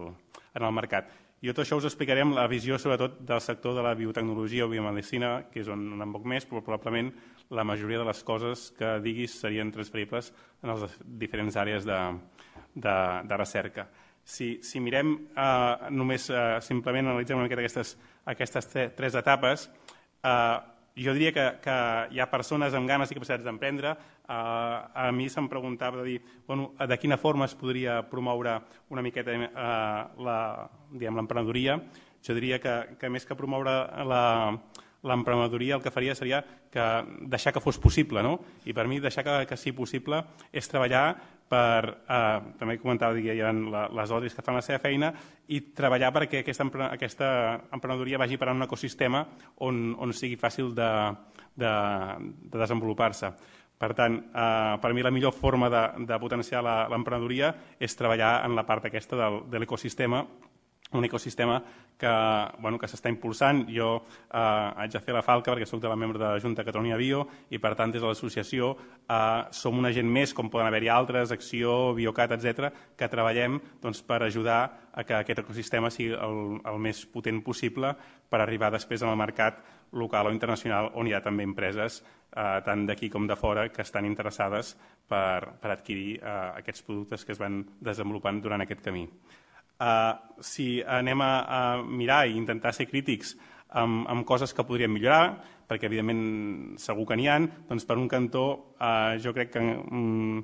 en el mercat. I tot això us explicarem la visió, sobretot, del sector de la biotecnologia o biomedicina, que és on, on em boc més, però probablement la majoria de les coses que diguis serien transferibles en les diferents àrees de, de, de recerca. Si, si mirem eh, només, eh, simplement analitzem una aquestes, aquestes tres etapes, eh, jo diria que, que hi ha persones amb ganes i capacitats d'emprendre, a mi se'm preguntava de dir, bueno, de quina forma es podria promoure una miqueta eh, l'emprenedoria. Jo diria que, que més que promoure la, l'emprenedoria el que faria seria que deixar que fos possible, no? I per mi deixar que, que sigui possible és treballar per, eh, també comentava hi ha les odris que fan la seva feina, i treballar perquè aquesta, aquesta emprenedoria vagi per un ecosistema on, on sigui fàcil de, de, de desenvolupar-se. Per tant, eh, per mi la millor forma de, de potenciar l'emprenedoria és treballar en la part aquesta del, de l'ecosistema, un ecosistema que, bueno, que s'està impulsant. Jo eh, haig de fer la falca perquè sóc de la membre de la Junta de Catalunya Bio i, per tant, des de l'associació eh, som una gent més, com poden haver-hi altres, Acció, Biocat, etc, que treballem doncs, per ajudar a que aquest ecosistema sigui el, el més potent possible per arribar després al mercat local o internacional on hi ha també empreses eh, tant d'aquí com de fora que estan interessades per, per adquirir eh, aquests productes que es van desenvolupant durant aquest camí. Eh, si anem a, a mirar i intentar ser crítics amb, amb coses que podríem millorar, perquè evidentment segur que n'hi ha, doncs per un cantó eh, jo crec que mm,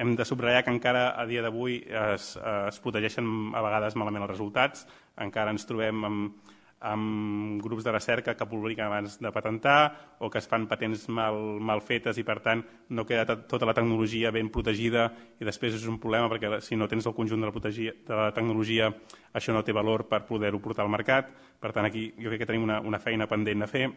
hem de subratllar que encara a dia d'avui es, es protegeixen a vegades malament els resultats, encara ens trobem amb amb grups de recerca que publiquen abans de patentar o que es fan patents mal, mal fetes i, per tant, no queda tota la tecnologia ben protegida i després és un problema perquè si no tens el conjunt de la, de la tecnologia això no té valor per poder-ho portar al mercat. Per tant, aquí jo crec que tenim una, una feina pendent a fer.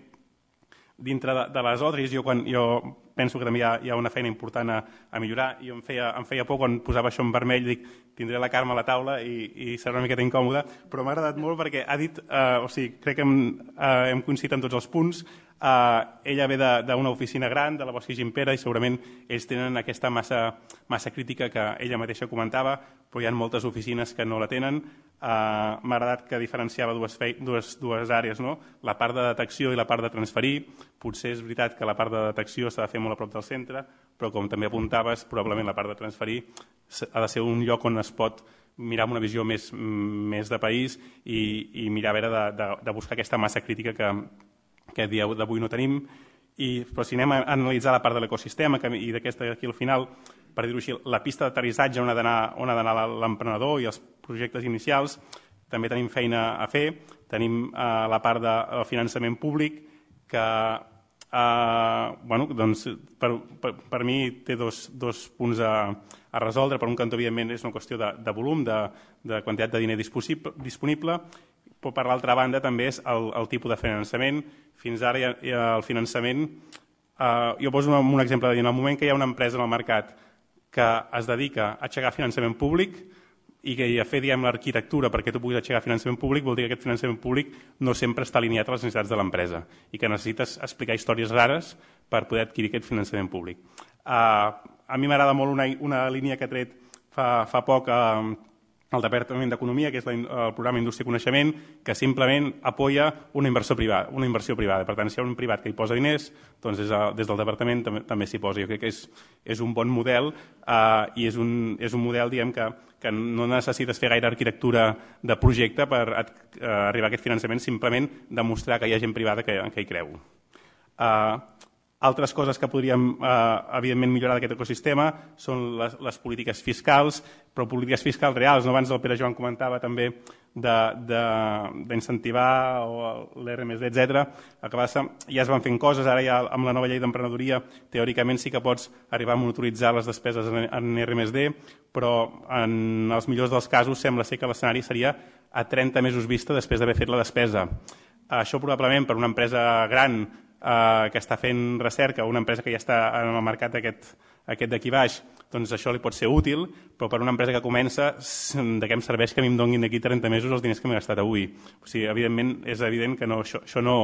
Dintre de, de les altres, jo, quan, jo penso que també hi ha, hi ha una feina important a, a millorar i em feia, em feia por quan posava això en vermell, dic, tindré la Carme a la taula i, i serà una miqueta incòmoda, però m'ha agradat molt perquè ha dit, eh, o sigui, crec que hem, eh, hem coincidit en tots els punts, eh, ella ve d'una oficina gran, de la Bosque i Gimpera, i segurament ells tenen aquesta massa, massa crítica que ella mateixa comentava, però hi ha moltes oficines que no la tenen. Uh, M'ha agradat que diferenciava dues, fei, dues, dues àrees, no? la part de detecció i la part de transferir. Potser és veritat que la part de detecció s'ha de fer molt a prop del centre, però com també apuntaves, probablement la part de transferir ha de ser un lloc on es pot mirar amb una visió més, mm, més de país i, i mirar a veure de, de, de buscar aquesta massa crítica que, que dia d'avui no tenim. I, però si anem a analitzar la part de l'ecosistema i d'aquesta aquí al final, per dir-ho així, la pista d'aterrissatge on ha d'anar l'emprenedor i els projectes inicials, també tenim feina a fer. Tenim eh, la part del de, eh, finançament públic, que Uh, bueno, doncs, per, per, per mi té dos, dos punts a, a resoldre. Per un cantó, evidentment, és una qüestió de, de volum, de, de quantitat de diner disponible, però per l'altra banda també és el, el tipus de finançament. Fins ara hi ha el finançament... Uh, jo poso un, un exemple. En el moment que hi ha una empresa en el mercat que es dedica a aixecar finançament públic, i que a fer diguem l'arquitectura perquè tu puguis aixecar finançament públic vol dir que aquest finançament públic no sempre està alineat a les necessitats de l'empresa i que necessites explicar històries rares per poder adquirir aquest finançament públic. Uh, a mi m'agrada molt una, una línia que ha tret fa, fa poc uh, el Departament d'Economia, que és el programa Indústria i Coneixement, que simplement apoya una inversió privada. Una inversió privada. Per tant, si hi ha un privat que hi posa diners, doncs des, de, des del Departament també, també s'hi posa. Jo crec que és, és un bon model eh, i és un, és un model diguem, que, que no necessites fer gaire arquitectura de projecte per eh, arribar a aquest finançament, simplement demostrar que hi ha gent privada que, que hi creu. Eh, altres coses que podríem, eh, evidentment, millorar d'aquest ecosistema són les, les polítiques fiscals, però polítiques fiscals reals. No? Abans el Pere Joan comentava també d'incentivar l'RMSD, etc. ja es van fent coses, ara ja amb la nova llei d'emprenedoria teòricament sí que pots arribar a monitoritzar les despeses en, en RMSD, però en els millors dels casos sembla ser que l'escenari seria a 30 mesos vista després d'haver fet la despesa. Això probablement per una empresa gran eh, que està fent recerca, una empresa que ja està en el mercat aquest, aquest d'aquí baix, doncs això li pot ser útil, però per una empresa que comença, de què em serveix que a mi em donguin d'aquí 30 mesos els diners que m'he gastat avui? O sigui, evidentment, és evident que no, això, això no,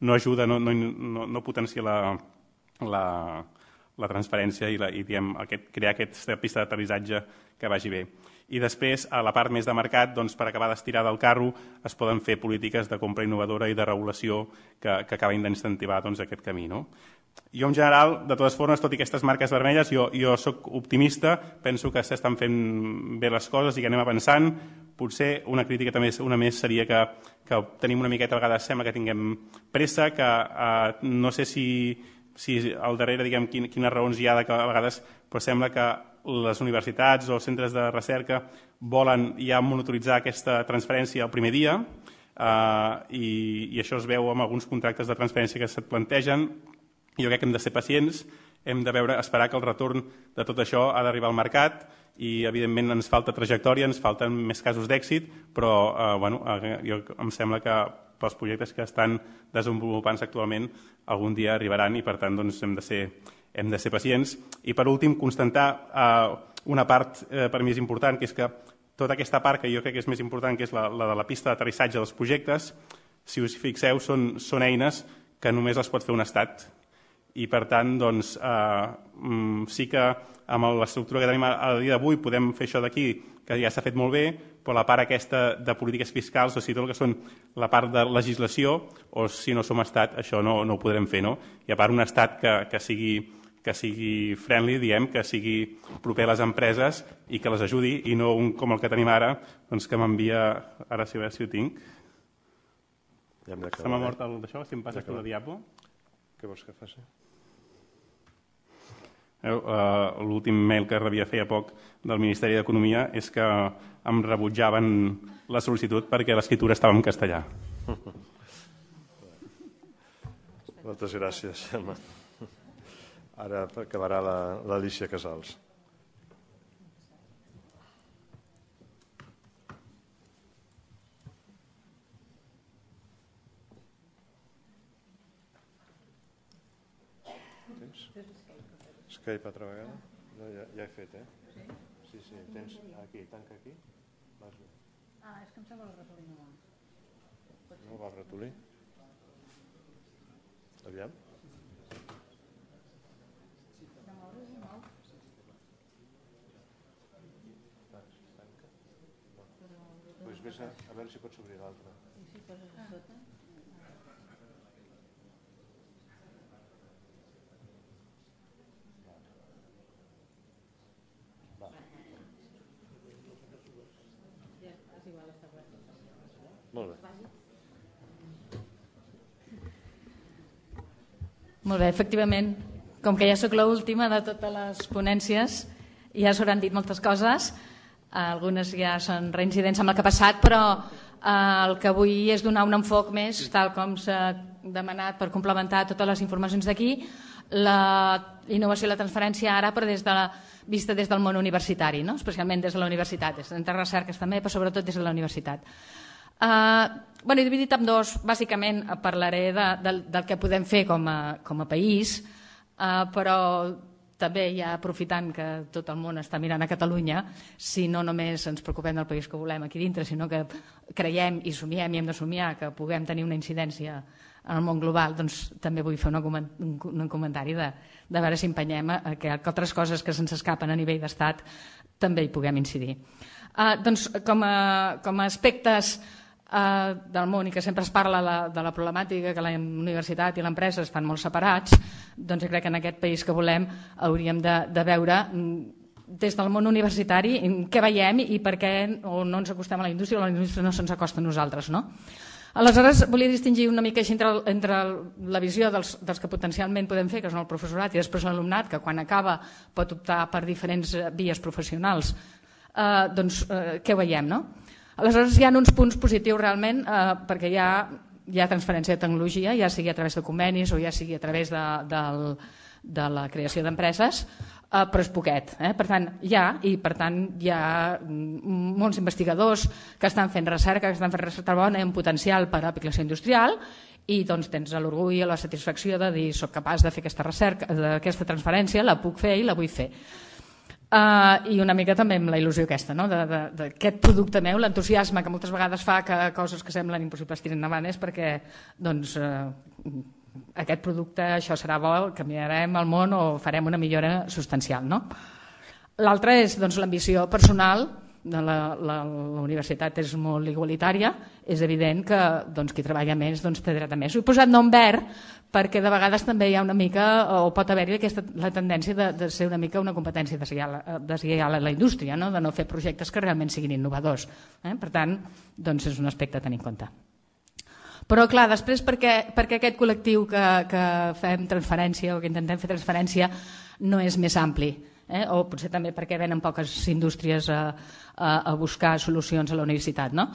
no ajuda, no, no, no, no potencia la, la, la transferència i, la, i diem, aquest, crear aquesta pista d'aterrissatge que vagi bé i després, a la part més de mercat, doncs, per acabar d'estirar del carro, es poden fer polítiques de compra innovadora i de regulació que, que acabin d'incentivar doncs, aquest camí. No? Jo, en general, de totes formes, tot i aquestes marques vermelles, jo, jo sóc optimista, penso que s'estan fent bé les coses i que anem avançant. Potser una crítica també una més seria que, que tenim una miqueta, a vegades sembla que tinguem pressa, que eh, no sé si, si al darrere diguem quines raons hi ha de que a vegades però sembla que les universitats o els centres de recerca volen ja monitoritzar aquesta transferència el primer dia eh, i, i això es veu amb alguns contractes de transferència que se't plantegen. Jo crec que hem de ser pacients, hem de veure, esperar que el retorn de tot això ha d'arribar al mercat i evidentment ens falta trajectòria, ens falten més casos d'èxit, però eh, bueno, eh, jo, em sembla que pels projectes que estan desenvolupant-se actualment algun dia arribaran i per tant doncs, hem de ser hem de ser pacients. I per últim, constatar eh, una part eh, per mi és important, que és que tota aquesta part que jo crec que és més important, que és la, la de la pista d'aterrissatge dels projectes, si us fixeu, són, són eines que només les pot fer un estat. I per tant, doncs, eh, mm, sí que amb l'estructura que tenim a, a dia d'avui podem fer això d'aquí, que ja s'ha fet molt bé, però la part aquesta de polítiques fiscals, o sigui, tot el que són la part de legislació, o si no som estat, això no, no ho podrem fer, no? I a part un estat que, que sigui que sigui friendly, diem, que sigui proper a les empreses i que les ajudi, i no un com el que tenim ara, doncs que m'envia, ara si, si ho tinc. Ja Se m'ha eh? mort el d'això, si em passa aquí la diapo. Què vols que faci? uh, L'últim mail que rebia feia poc del Ministeri d'Economia és que em rebutjaven la sol·licitud perquè l'escriptura estava en castellà. Moltes gràcies, Emma. Ara acabarà l'Alicia la, Casals. Skype altra vegada? No, ja, ja he fet, eh? Sí, sí, tens aquí, tanca aquí. Vas bé. Ah, és que em sembla el ratolí no va. No va el ratolí? Aviam. després a, veure si pots obrir l'altre. Si poses a sota? Molt bé. Molt bé, efectivament, com que ja sóc l'última de totes les ponències, ja s'hauran dit moltes coses, Eh, algunes ja són reincidents amb el que ha passat, però eh, el que vull és donar un enfoc més, tal com s'ha demanat per complementar totes les informacions d'aquí, la innovació i la transferència ara, però des de la vista des del món universitari, no? especialment des de la universitat, des de recerques també, però sobretot des de la universitat. Uh, bueno, he dividit en dos, bàsicament parlaré de, del, del que podem fer com a, com a país, uh, però també ja aprofitant que tot el món està mirant a Catalunya, si no només ens preocupem del país que volem aquí dintre, sinó que creiem i somiem i hem de somiar que puguem tenir una incidència en el món global, doncs també vull fer un comentari de, de veure si empenyem a que altres coses que se'ns escapen a nivell d'estat també hi puguem incidir. Uh, doncs, com, a, com a aspectes Eh, del món i que sempre es parla la, de la problemàtica que la universitat i l'empresa estan molt separats, doncs jo crec que en aquest país que volem hauríem de, de veure mm, des del món universitari mm, què veiem i per què o no ens acostem a la indústria o la indústria no se'ns acosta a nosaltres. No? Aleshores, volia distingir una mica entre, entre la visió dels, dels que potencialment podem fer, que són el professorat, i després l'alumnat, que quan acaba pot optar per diferents eh, vies professionals. Eh, doncs eh, què veiem, no? Aleshores hi ha uns punts positius realment eh, perquè hi ha, hi ha transferència de tecnologia, ja sigui a través de convenis o ja sigui a través de, del, de la creació d'empreses, eh, però és poquet. Eh? Per tant, hi ha, i per tant hi ha mm, molts investigadors que estan fent recerca, que estan fent recerca bona i un potencial per a aplicació industrial i doncs tens l'orgull i la satisfacció de dir soc capaç de fer aquesta recerca, d'aquesta transferència, la puc fer i la vull fer. Uh, I una mica també amb la il·lusió aquesta, no? d'aquest producte meu, l'entusiasme que moltes vegades fa que coses que semblen impossibles tirin endavant és perquè doncs, uh, aquest producte, això serà bo, canviarem el món o farem una millora substancial. No? L'altra és doncs, l'ambició personal, de la, la, la universitat és molt igualitària, és evident que doncs, qui treballa més doncs, té dret a més. Ho he posat nom verd perquè de vegades també hi ha una mica, o pot haver-hi aquesta, la tendència de, de ser una mica una competència de eh, deslleial a la indústria, no? de no fer projectes que realment siguin innovadors. Eh? Per tant, doncs és un aspecte a tenir en compte. Però clar, després perquè, perquè aquest col·lectiu que, que fem transferència o que intentem fer transferència no és més ampli eh? o potser també perquè venen poques indústries a, a, a buscar solucions a la universitat. No?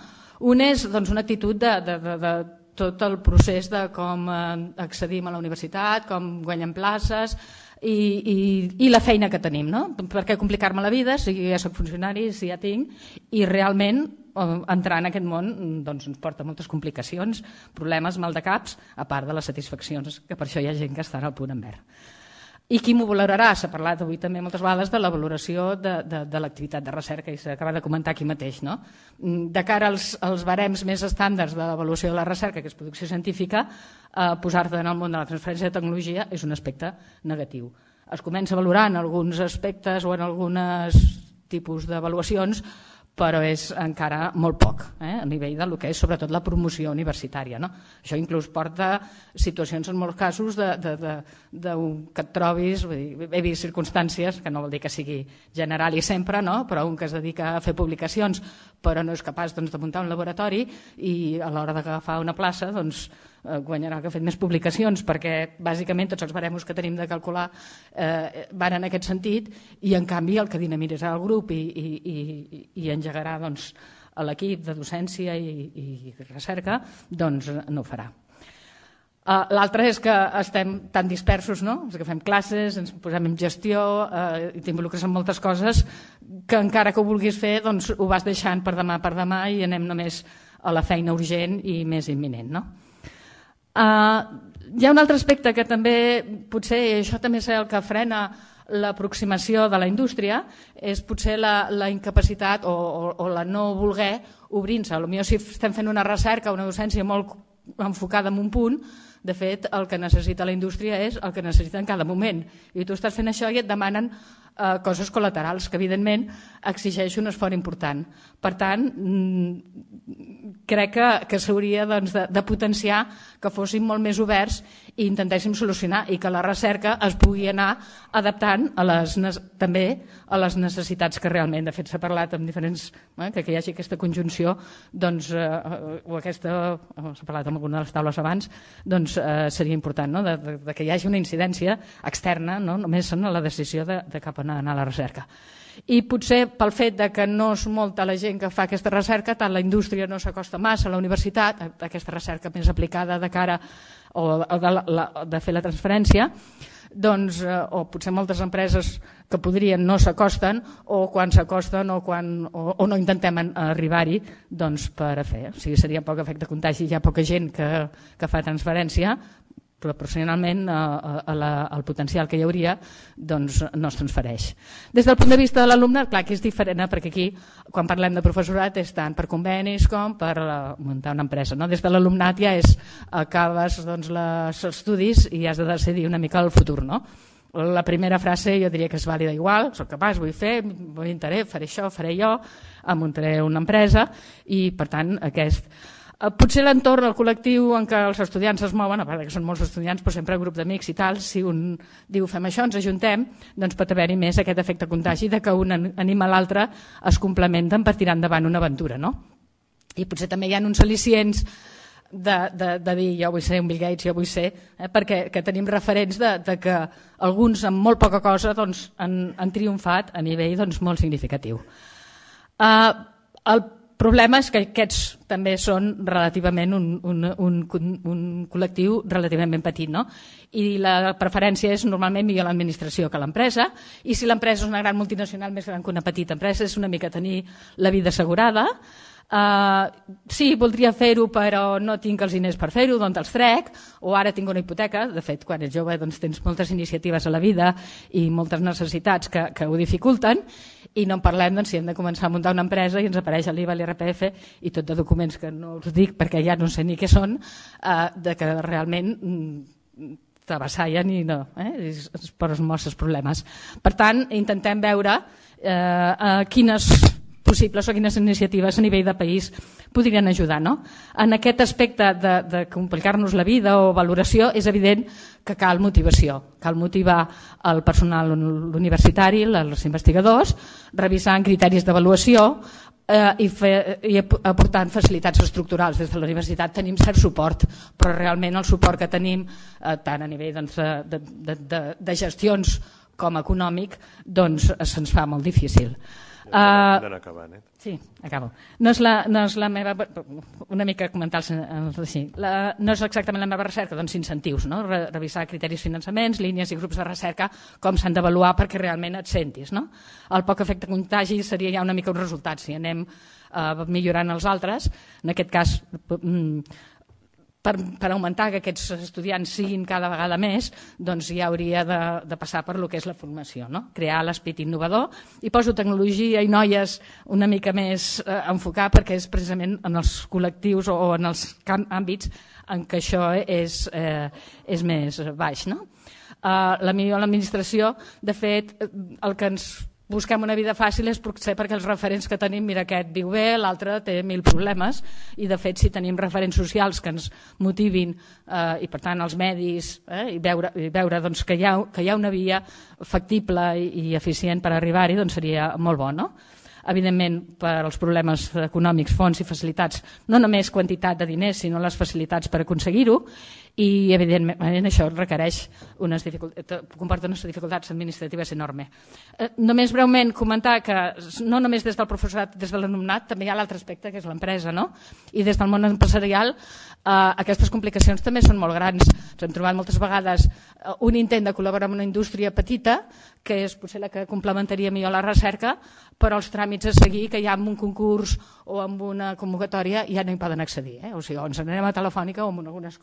Un és doncs, una actitud de, de, de, de tot el procés de com eh, accedim a la universitat, com guanyem places i, i, i la feina que tenim. No? Per què complicar-me la vida si ja soc funcionari, si ja tinc, i realment eh, entrar en aquest món doncs, ens porta moltes complicacions, problemes, mal de caps, a part de les satisfaccions, que per això hi ha gent que està al punt en verd. I qui m'ho valorarà? S'ha parlat avui també moltes vegades de la valoració de, de, de l'activitat de recerca i s'acaba de comentar aquí mateix. No? Mm, de cara als, als barems més estàndards de l'avaluació de la recerca, que és producció científica, eh, posar-te en el món de la transferència de tecnologia és un aspecte negatiu. Es comença a valorar en alguns aspectes o en alguns tipus d'avaluacions però és encara molt poc eh, a nivell del que és sobretot la promoció universitària. No? Això inclús porta situacions en molts casos de, de, de, de un que et trobis, vull dir, he vist circumstàncies, que no vol dir que sigui general i sempre, no? però un que es dedica a fer publicacions però no és capaç doncs, de muntar un laboratori i a l'hora d'agafar una plaça doncs, eh, guanyarà que ha fet més publicacions, perquè bàsicament tots els baremos que tenim de calcular eh, van en aquest sentit, i en canvi el que dinamitzarà el grup i, i, i, i engegarà doncs, a l'equip de docència i, i recerca, doncs no ho farà. Uh, L'altre és que estem tan dispersos, no? És que fem classes, ens posem en gestió, eh, uh, t'involucres en moltes coses, que encara que ho vulguis fer, doncs ho vas deixant per demà per demà i anem només a la feina urgent i més imminent, no? Uh, hi ha un altre aspecte que també, potser, això també és el que frena l'aproximació de la indústria, és potser la, la incapacitat o, o, o la no voler obrir-se. Potser si estem fent una recerca, una docència molt enfocada en un punt, de fet, el que necessita la indústria és el que necessita en cada moment. I tu estàs fent això i et demanen eh, coses col·laterals que, evidentment, exigeix un esforç important. Per tant, mm, crec que, que s'hauria doncs, de, de potenciar que fóssim molt més oberts i intentéssim solucionar i que la recerca es pugui anar adaptant a les, també a les necessitats que realment, de fet s'ha parlat amb diferents, eh, que, que hi hagi aquesta conjunció doncs, eh, eh o aquesta, eh, s'ha parlat amb alguna de les taules abans, doncs eh, seria important no? de, de, de que hi hagi una incidència externa, no? només en la decisió de, de cap a persona d'anar a la recerca. I potser pel fet de que no és molta la gent que fa aquesta recerca, tant la indústria no s'acosta massa a la universitat, a aquesta recerca més aplicada de cara o, de, la, de fer la transferència, doncs, eh, o potser moltes empreses que podrien no s'acosten o quan s'acosten o, quan, o, o no intentem arribar-hi doncs, per a fer. O sigui, seria poc efecte contagi, hi ha poca gent que, que fa transferència, però personalment eh, eh a la, el potencial que hi hauria doncs, no es transfereix. Des del punt de vista de l'alumne, clar que és diferent, eh, perquè aquí quan parlem de professorat és tant per convenis com per eh, muntar una empresa. No? Des de l'alumnat ja és, acabes doncs, els estudis i has de decidir una mica el futur. No? la primera frase jo diria que és vàlida igual, soc capaç, vull fer, m'orientaré, faré això, faré jo, muntaré una empresa i per tant aquest, Eh, potser l'entorn, el col·lectiu en què els estudiants es mouen, a part que són molts estudiants, però sempre un grup d'amics i tal, si un diu fem això, ens ajuntem, doncs pot haver-hi més aquest efecte contagi de que un anima l'altre, es complementen per tirar endavant una aventura. No? I potser també hi ha uns al·licients de, de, de dir jo vull ser un Bill Gates, jo vull ser, eh, perquè que tenim referents de, de que alguns amb molt poca cosa doncs, han, han triomfat a nivell doncs, molt significatiu. Eh, el problema és que aquests també són relativament un, un, un, un col·lectiu relativament petit. No? I la preferència és normalment millor l'administració que l'empresa. I si l'empresa és una gran multinacional més gran que una petita empresa, és una mica tenir la vida assegurada. Uh, sí, voldria fer-ho, però no tinc els diners per fer-ho, doncs els trec, o ara tinc una hipoteca, de fet, quan ets jove doncs, tens moltes iniciatives a la vida i moltes necessitats que, que ho dificulten, i no en parlem doncs, si hem de començar a muntar una empresa i ens apareix l'IVA, l'IRPF i tot de documents que no us dic perquè ja no sé ni què són, uh, de que realment mm, t'avassallen i no, eh? per els molts problemes. Per tant, intentem veure eh, uh, uh, quines possibles o quines iniciatives a nivell de país podrien ajudar. No? En aquest aspecte de, de complicar-nos la vida o valoració és evident que cal motivació. Cal motivar el personal universitari, els investigadors, revisant criteris d'avaluació, eh, i, fer, i aportant facilitats estructurals. Des de la universitat tenim cert suport, però realment el suport que tenim, eh, tant a nivell doncs, de, de, de, de gestions com econòmic, doncs se'ns fa molt difícil. Ja hem d'anar ah, acabant, eh? Sí, acabo. No és la, no és la meva... Una mica comentar el, eh, sí, la, no és exactament la meva recerca, doncs incentius, no? Re, revisar criteris finançaments, línies i grups de recerca, com s'han d'avaluar perquè realment et sentis, no? El poc efecte contagi seria ja una mica un resultat, si anem eh, millorant els altres. En aquest cas, mm, per, per augmentar que aquests estudiants siguin cada vegada més, doncs ja hauria de, de passar per lo que és la formació, no? crear l'espit innovador i poso tecnologia i noies una mica més eh, a enfocar perquè és precisament en els col·lectius o, o en els àmbits en què això és, eh, és més baix. No? Eh, la millor administració, de fet, eh, el que ens busquem una vida fàcil és potser perquè els referents que tenim, mira aquest viu bé, l'altre té mil problemes i de fet si tenim referents socials que ens motivin eh, i per tant els medis eh, i veure, i veure doncs, que, hi ha, que hi ha una via factible i, i eficient per arribar-hi doncs seria molt bo. No? evidentment per als problemes econòmics, fons i facilitats, no només quantitat de diners, sinó les facilitats per aconseguir-ho, i evidentment això requereix unes dificultats, eh, comporta unes dificultats administratives enormes. Eh, només breument comentar que no només des del professorat, des de l'anomenat, també hi ha l'altre aspecte que és l'empresa, no? I des del món empresarial eh, aquestes complicacions també són molt grans. Ens hem trobat moltes vegades Eh, un intent de col·laborar amb una indústria petita, que és potser la que complementaria millor la recerca, però els tràmits a seguir, que ha amb un concurs o amb una convocatòria ja no hi poden accedir. Eh? O sigui, o ens anem a Telefònica o amb algunes...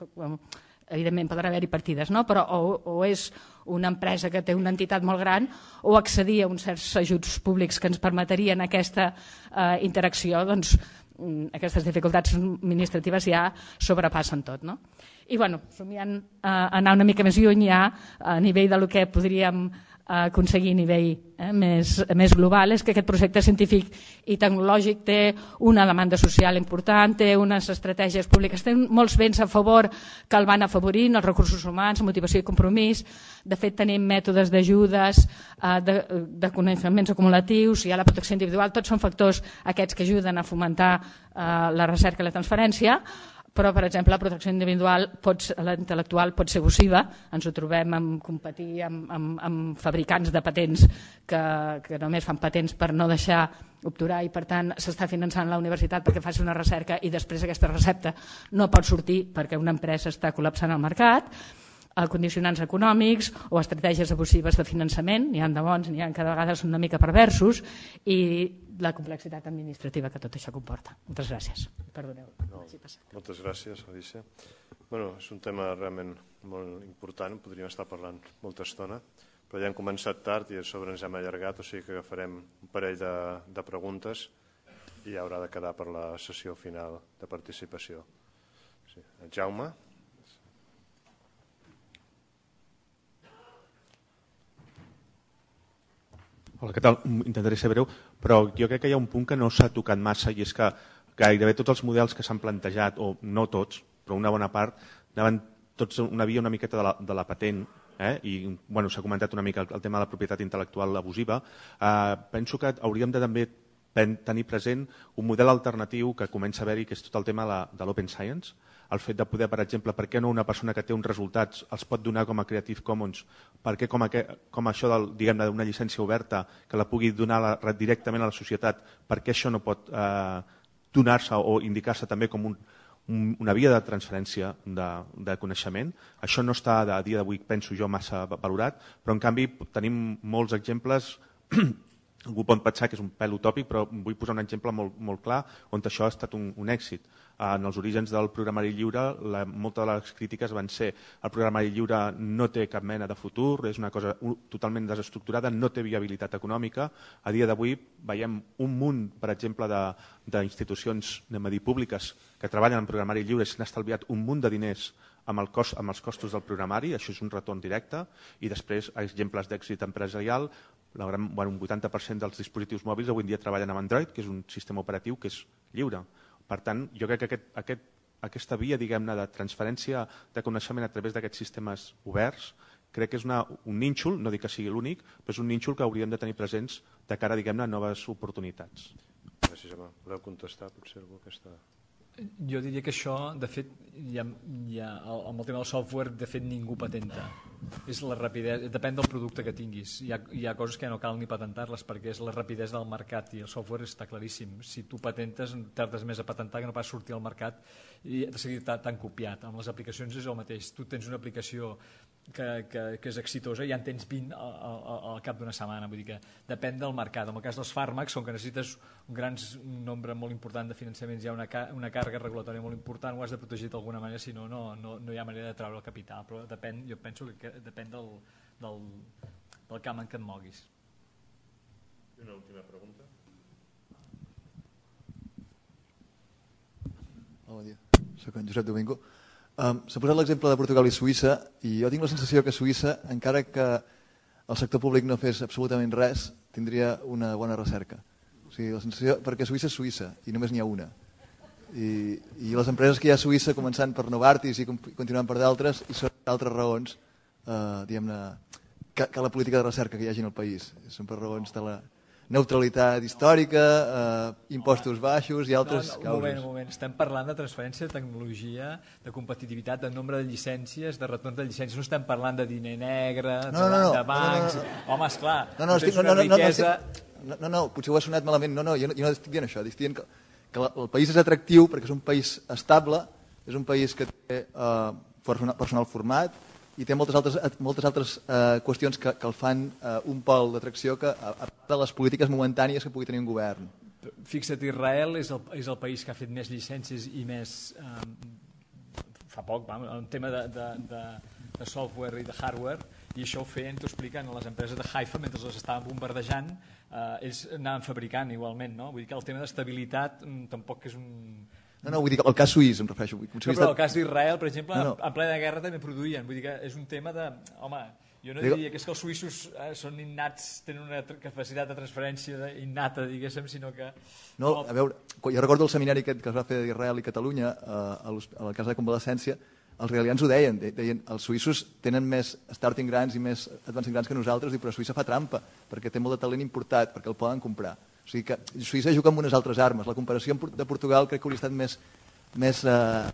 Evidentment poden haver-hi partides, no? però o, o és una empresa que té una entitat molt gran o accedir a uns certs ajuts públics que ens permetrien aquesta eh, interacció, doncs mm, aquestes dificultats administratives ja sobrepassen tot. No? I bueno, somiant eh, anar una mica més lluny ja a nivell del que podríem eh, aconseguir a nivell eh, més, més global és que aquest projecte científic i tecnològic té una demanda social important, té unes estratègies públiques, té molts béns a favor que el van afavorint, els recursos humans, motivació i compromís. De fet, tenim mètodes d'ajudes, eh, de, de coneixements acumulatius, hi ha la protecció individual, tots són factors aquests que ajuden a fomentar eh, la recerca i la transferència, però, per exemple, la protecció individual pot, intel·lectual pot ser abusiva, ens ho trobem en competir amb, amb, amb fabricants de patents que, que només fan patents per no deixar obturar i, per tant, s'està finançant la universitat perquè faci una recerca i després aquesta recepta no pot sortir perquè una empresa està col·lapsant el mercat a condicionants econòmics o estratègies abusives de finançament, n'hi han de bons, n'hi han cada vegada vegades són una mica perversos, i la complexitat administrativa que tot això comporta. Moltes gràcies. Perdoneu. No, moltes gràcies, Alicia. Bueno, és un tema realment molt important, podríem estar parlant molta estona, però ja hem començat tard i a sobre ens hem allargat, o sigui que agafarem un parell de, de preguntes i ja haurà de quedar per la sessió final de participació. Sí. Jaume? Hola, què tal? Mm, intentaré ser breu, però jo crec que hi ha un punt que no s'ha tocat massa i és que gairebé tots els models que s'han plantejat, o no tots, però una bona part, anaven tots una via una miqueta de la, de la patent, eh? i bueno, s'ha comentat una mica el, el, tema de la propietat intel·lectual abusiva. Eh, penso que hauríem de també tenir present un model alternatiu que comença a haver-hi, que és tot el tema de l'open science, el fet de poder, per exemple, per què no una persona que té uns resultats els pot donar com a Creative Commons, per què com, a, com això del, diguem d'una llicència oberta que la pugui donar la, directament a la societat, per què això no pot eh, donar-se o indicar-se també com un, un, una via de transferència de, de coneixement. Això no està a dia d'avui, penso jo, massa valorat, però en canvi tenim molts exemples algú pot pensar que és un pèl utòpic, però vull posar un exemple molt, molt clar on això ha estat un, un èxit en els orígens del programari lliure, la, moltes de les crítiques van ser el programari lliure no té cap mena de futur, és una cosa totalment desestructurada, no té viabilitat econòmica. A dia d'avui veiem un munt, per exemple, d'institucions, públiques que treballen en programari lliure i s'han estalviat un munt de diners amb, el cost, amb els costos del programari, això és un retorn directe, i després exemples d'èxit empresarial, la gran, bueno, un 80% dels dispositius mòbils avui en dia treballen amb Android, que és un sistema operatiu que és lliure. Per tant, jo crec que aquest, aquest, aquesta via diguem-ne de transferència de coneixement a través d'aquests sistemes oberts crec que és una, un nínxol, no dic que sigui l'únic, però és un nínxol que hauríem de tenir presents de cara diguem-ne a noves oportunitats. Gràcies, home. Podeu contestar potser algú que està... Jo diria que això, de fet, ja, ja, amb el tema del software, de fet, ningú patenta. És la rapidesa, depèn del producte que tinguis. Hi ha, hi ha coses que ja no cal ni patentar-les perquè és la rapidesa del mercat i el software està claríssim. Si tu patentes, tardes més a patentar que no pas sortir al mercat i de seguida t'han copiat. Amb les aplicacions és el mateix. Tu tens una aplicació que, que, que és exitosa ja en tens 20 al, al, al cap d'una setmana. Vull dir que depèn del mercat. En el cas dels fàrmacs, com que necessites un, gran nombre molt important de finançaments, hi ha una, una càrrega regulatòria molt important, ho has de protegir d'alguna manera, si no, no, no, no hi ha manera de treure el capital. Però depèn, jo penso que depèn del, del, del camp en què et moguis. I una última pregunta. Hola, bon dia. Soc en Josep Domingo. Um, S'ha posat l'exemple de Portugal i Suïssa i jo tinc la sensació que Suïssa, encara que el sector públic no fes absolutament res, tindria una bona recerca. O sigui, la sensació, perquè Suïssa és Suïssa i només n'hi ha una. I, I les empreses que hi ha a Suïssa, començant per Novartis i continuant per d'altres, i són d'altres raons, eh, diguem-ne, que, que la política de recerca que hi hagi en el país. Són per raons de la, neutralitat històrica, eh, impostos baixos i altres no, no, causes. Un moment, un moment. Estem parlant de transferència de tecnologia, de competitivitat, de nombre de llicències, de retorn de llicències. No estem parlant de diner negre, de, no, no, no, de bancs... No, no, no. Home, esclar, no, no, estic, no, no, no, riquesa... No, no, no, potser ho ha sonat malament. No, no, jo no, jo no estic dient això. Estic dient que, que el país és atractiu perquè és un país estable, és un país que té eh, personal format, i té moltes altres, eh, moltes altres eh, qüestions que, que el fan eh, un pol d'atracció que a, a de les polítiques momentànies que pugui tenir un govern. Fixa't, Israel és el, és el país que ha fet més llicències i més... Eh, fa poc, va, un tema de, de, de, de software i de hardware, i això ho feien, t'ho expliquen, a les empreses de Haifa, mentre les estaven bombardejant, eh, ells anaven fabricant igualment, no? Vull dir que el tema d'estabilitat mm, tampoc és un no, no, vull dir, el cas suís, em refereixo. no, però el cas d'Israel, per exemple, no, no. en plena guerra també produïen. Vull dir que és un tema de... Home, jo no diria que és que els suïssos eh, són innats, tenen una capacitat de transferència innata, diguéssim, sinó que... No, a veure, jo recordo el seminari que, que es va fer d'Israel i Catalunya, eh, a la Casa de Convalescència, els realians ho deien, deien els suïssos tenen més starting grants i més advancing grants que nosaltres, però Suïssa fa trampa, perquè té molt de talent importat, perquè el poden comprar. O sigui que Suïssa juga amb unes altres armes. La comparació de Portugal crec que hauria estat més, més eh,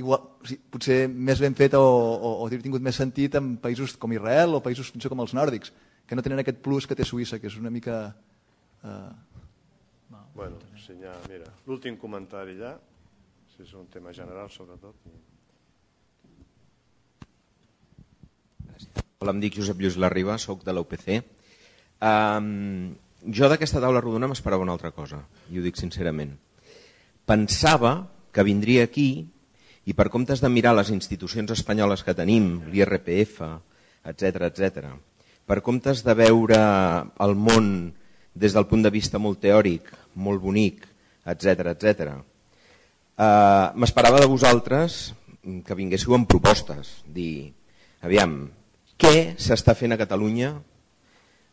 igual, o sigui, potser més ben feta o, o, o hauria tingut més sentit en països com Israel o països fins com els nòrdics, que no tenen aquest plus que té Suïssa, que és una mica... Eh... Bueno, sí, ja, mira, l'últim comentari ja, si és un tema general sobretot. Gràcies. Hola, em dic Josep Lluís Larriba, sóc de l'UPC. Um, jo d'aquesta taula rodona m'esperava una altra cosa, i ho dic sincerament. Pensava que vindria aquí i per comptes de mirar les institucions espanyoles que tenim, l'IRPF, etc etc, per comptes de veure el món des del punt de vista molt teòric, molt bonic, etc etc. Uh, M'esperava de vosaltres que vinguéssiu amb propostes, dir, aviam, què s'està fent a Catalunya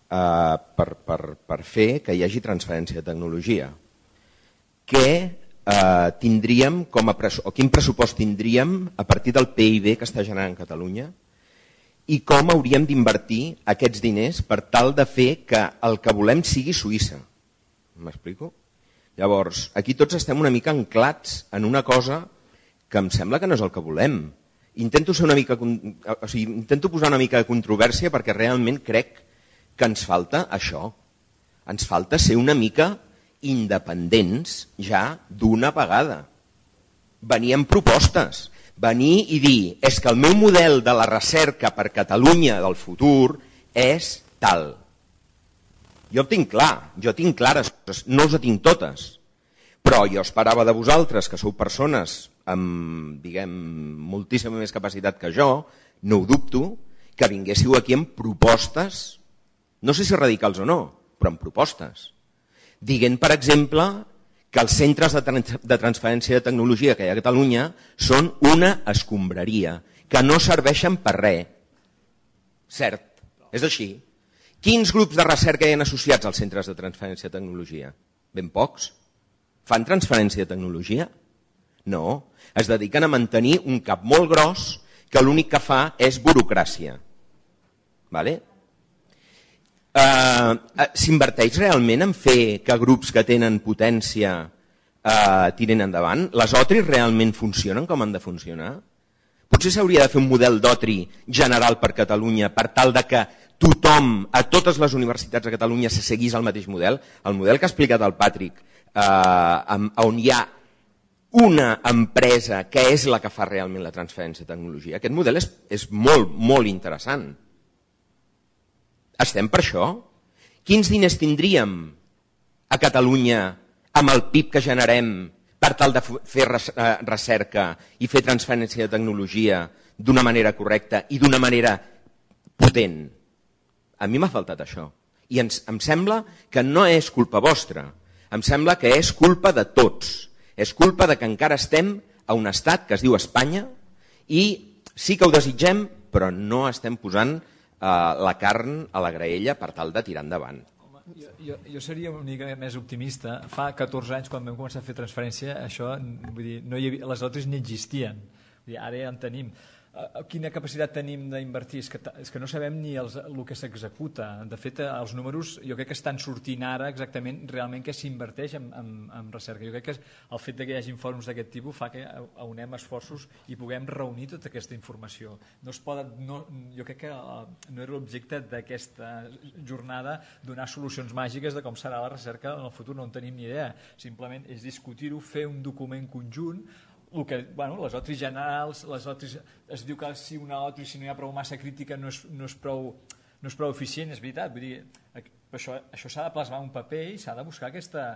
eh, per, per, per fer que hi hagi transferència de tecnologia. Què eh, tindríem com a o quin pressupost tindríem a partir del PIB que està generant Catalunya i com hauríem d'invertir aquests diners per tal de fer que el que volem sigui Suïssa. M'explico? Llavors, aquí tots estem una mica anclats en una cosa que em sembla que no és el que volem. Intento, ser una mica, o sigui, intento posar una mica de controvèrsia perquè realment crec que que ens falta això. Ens falta ser una mica independents ja d'una vegada. Venir amb propostes, venir i dir és que el meu model de la recerca per Catalunya del futur és tal. Jo tinc clar, jo tinc clares, no us tinc totes, però jo esperava de vosaltres, que sou persones amb, diguem, moltíssima més capacitat que jo, no ho dubto, que vinguéssiu aquí amb propostes no sé si radicals o no, però amb propostes. Diguent, per exemple, que els centres de, trans de transferència de tecnologia que hi ha a Catalunya són una escombraria, que no serveixen per res. Cert, és així. Quins grups de recerca hi ha associats als centres de transferència de tecnologia? Ben pocs. Fan transferència de tecnologia? No. Es dediquen a mantenir un cap molt gros que l'únic que fa és burocràcia. Vale? Eh, eh, s'inverteix realment en fer que grups que tenen potència eh, tiren endavant? Les OTRI realment funcionen com han de funcionar? Potser s'hauria de fer un model d'OTRI general per Catalunya per tal de que tothom, a totes les universitats de Catalunya, se seguís el mateix model, el model que ha explicat el Patrick, eh, on hi ha una empresa que és la que fa realment la transferència de tecnologia. Aquest model és, és molt, molt interessant. Estem per això? Quins diners tindríem a Catalunya amb el PIB que generem per tal de fer eh, recerca i fer transferència de tecnologia d'una manera correcta i d'una manera potent? A mi m'ha faltat això. I ens, em sembla que no és culpa vostra, em sembla que és culpa de tots. És culpa de que encara estem a un estat que es diu Espanya i sí que ho desitgem, però no estem posant Eh, la carn a la graella per tal de tirar endavant. Jo, jo, jo seria una mica més optimista. Fa 14 anys, quan vam començar a fer transferència, això, vull dir, no hi havia, les altres ni existien. Vull dir, ara ja en tenim. Eh, eh, quina capacitat tenim d'invertir? És, que, és que no sabem ni els, el que s'executa. De fet, eh, els números jo crec que estan sortint ara exactament realment què s'inverteix en, en, en recerca. Jo crec que el fet que hi hagi fòrums d'aquest tipus fa que unem esforços i puguem reunir tota aquesta informació. No es poden, no, jo crec que no era l'objecte d'aquesta jornada donar solucions màgiques de com serà la recerca en el futur, no en tenim ni idea. Simplement és discutir-ho, fer un document conjunt el que, bueno, les altres generals, les altres, es diu que si una altra, si no hi ha prou massa crítica, no és, no és, prou, no és prou eficient, és veritat. Vull dir, això, això s'ha de plasmar un paper i s'ha de buscar aquesta,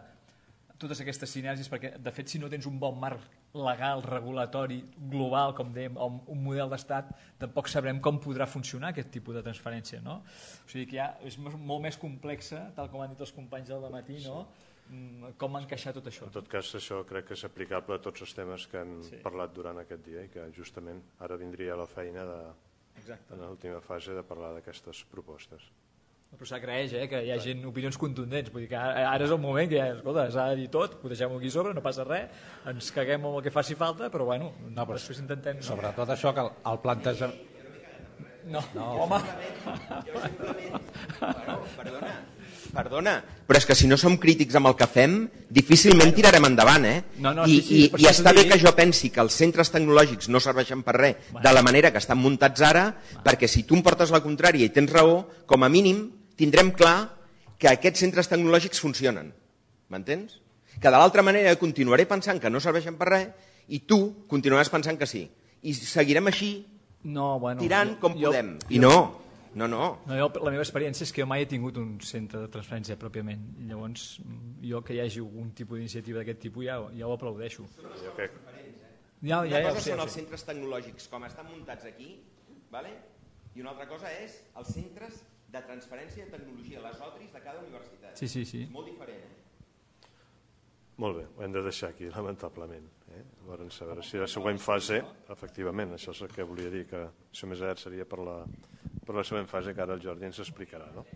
totes aquestes sinergies, perquè de fet si no tens un bon marc legal, regulatori, global, com dèiem, o un model d'estat, tampoc sabrem com podrà funcionar aquest tipus de transferència. No? O sigui que ja és molt més complexa, tal com han dit els companys del matí, no? Sí Mm, com encaixar tot això. En tot cas, això crec que és aplicable a tots els temes que hem sí. parlat durant aquest dia i que justament ara vindria la feina de, Exacte. en l'última fase de parlar d'aquestes propostes. Però s'agraeix eh, que hi hagi sí. opinions contundents. Vull dir que ara, ara és el moment que ja, s'ha de dir tot, ho deixem aquí sobre, no passa res, ens caguem amb el que faci falta, però bueno, no, però després intentem... Sobretot això que el, el plantejament... No, no, home! Jo simplement, jo simplement bueno, perdona, Perdona, però és que si no som crítics amb el que fem, difícilment tirarem endavant, eh? No, no, I, sí, sí, i, i està bé que jo pensi que els centres tecnològics no serveixen per res bueno. de la manera que estan muntats ara, bueno. perquè si tu em portes la contrària i tens raó, com a mínim tindrem clar que aquests centres tecnològics funcionen. M'entens? Que de l'altra manera continuaré pensant que no serveixen per res i tu continuaràs pensant que sí. I seguirem així, no, bueno, tirant com jo, podem. Jo, I no. No, no. no jo, la meva experiència és que jo mai he tingut un centre de transferència pròpiament. Llavors, jo que hi hagi algun tipus d'iniciativa d'aquest tipus ja, ja ho aplaudeixo. Jo crec... Ja, ja, cosa ja, ja, són els centres tecnològics com estan muntats aquí, vale? i una altra cosa és els centres de transferència de tecnologia, les OTRIs de cada universitat. Sí, sí, sí. És molt diferent. Molt bé, ho hem de deixar aquí, lamentablement. Eh? Llavors, saber veure si la següent fase, efectivament, això és el que volia dir, que això més aviat seria per la, per la següent fase que ara el Jordi ens explicarà. No?